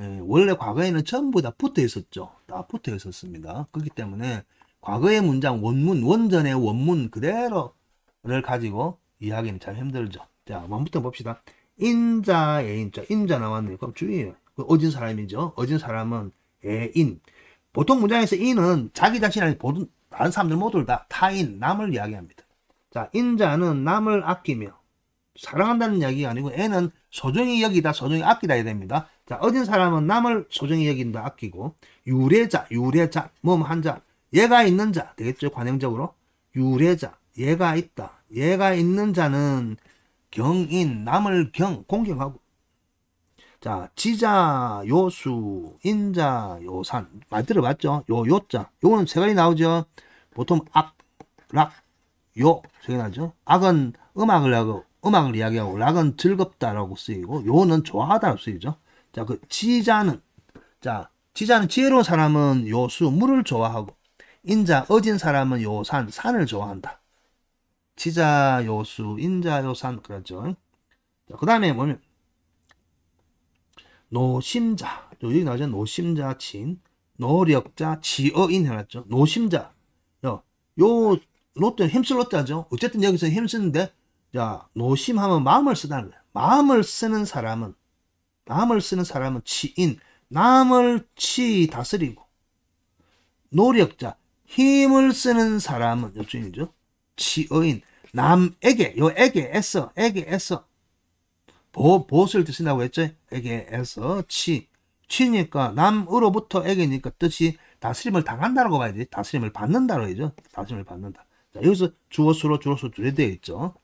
S1: 예, 원래 과거에는 전부 다 붙어 있었죠. 다 붙어 있었습니다. 그렇기 때문에 과거의 문장 원문 원전의 원문 그대로를 가지고 이해하기는 참 힘들죠. 자, 원부터 봅시다. 인자의 인자 인자 나왔네요. 그럼 주의해요. 그 어진 사람이죠. 어진 사람은 애인 보통 문장에서 이는 자기 자신 아닌 모든 다른 사람들 모두다 타인 남을 이야기합니다. 자 인자는 남을 아끼며 사랑한다는 이야기가 아니고 애는 소중히 여기다 소중히 아끼다 해야 됩니다. 자 어린 사람은 남을 소중히 여긴다 아끼고 유례자 유례자 몸한자 얘가 있는 자 되겠죠 관행적으로 유례자 얘가 있다 얘가 있는 자는 경인 남을 경 공경하고 자, 지자, 요수, 인자, 요산. 말 들어봤죠? 요, 요자. 요거는 세 가지 나오죠? 보통 악, 락, 요. 세개 나죠? 악은 음악을 하고, 음악을 이야기하고, 락은 즐겁다라고 쓰이고, 요는 좋아하다라고 쓰이죠? 자, 그 지자는, 자, 지자는 지혜로운 사람은 요수, 물을 좋아하고, 인자, 어진 사람은 요산, 산을 좋아한다. 지자, 요수, 인자, 요산. 그렇죠? 그 다음에 뭐면 노심자 여기 나오죠 노심자 친 노력자 지어인 해놨죠 노심자 요, 요 로트 힘쓸 로자죠 어쨌든 여기서 힘쓰는데 자 노심하면 마음을 쓰다는 거예요 마음을 쓰는 사람은 마음을 쓰는 사람은 치인 남을 치 다스리고 노력자 힘을 쓰는 사람은 요쪽이죠 치어인 남에게 요 에게 애써 에게 애써 보, 봇를 드신다고 했죠? 에게에서 치. 치니까 남으로부터 에게니까 뜻이 다스림을 당한다라고 봐야 돼. 다스림을 받는다라고 해죠. 다스림을 받는다. 자, 여기서 주어 수로 주어 수 둘이 되어 있죠.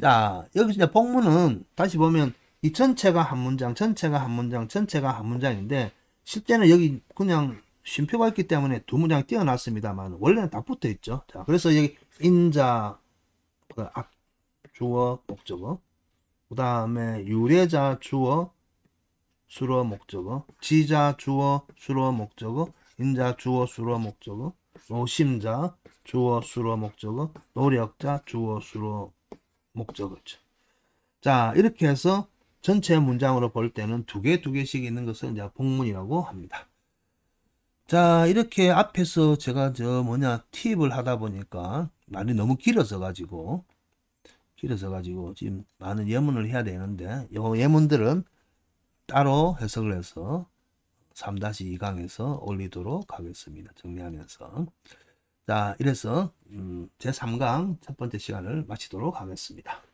S1: 자, 여기서 이제 복문은 다시 보면 이 전체가 한 문장, 전체가 한 문장, 전체가 한 문장인데 실제는 여기 그냥 쉼표가 있기 때문에 두 문장 띄어놨습니다만 원래는 다 붙어 있죠. 자, 그래서 여기 인자, 아, 주어, 목적어, 그 다음에 유래자 주어 수로 목적어 지자 주어 수로 목적어 인자 주어 수로 목적어 노심자 주어 수로 목적어 노력자 주어 수로 목적어죠. 자 이렇게 해서 전체 문장으로 볼 때는 두 개 두 개씩 있는 것을 이제 복문이라고 합니다. 자 이렇게 앞에서 제가 저 뭐냐 팁을 하다 보니까 말이 너무 길어져 가지고 길어서 가지고 지금 많은 예문을 해야 되는데 요 예문들은 따로 해석을 해서 3-2강에서 올리도록 하겠습니다. 정리하면서 자 이래서 음, 제3강 첫 번째 시간을 마치도록 하겠습니다.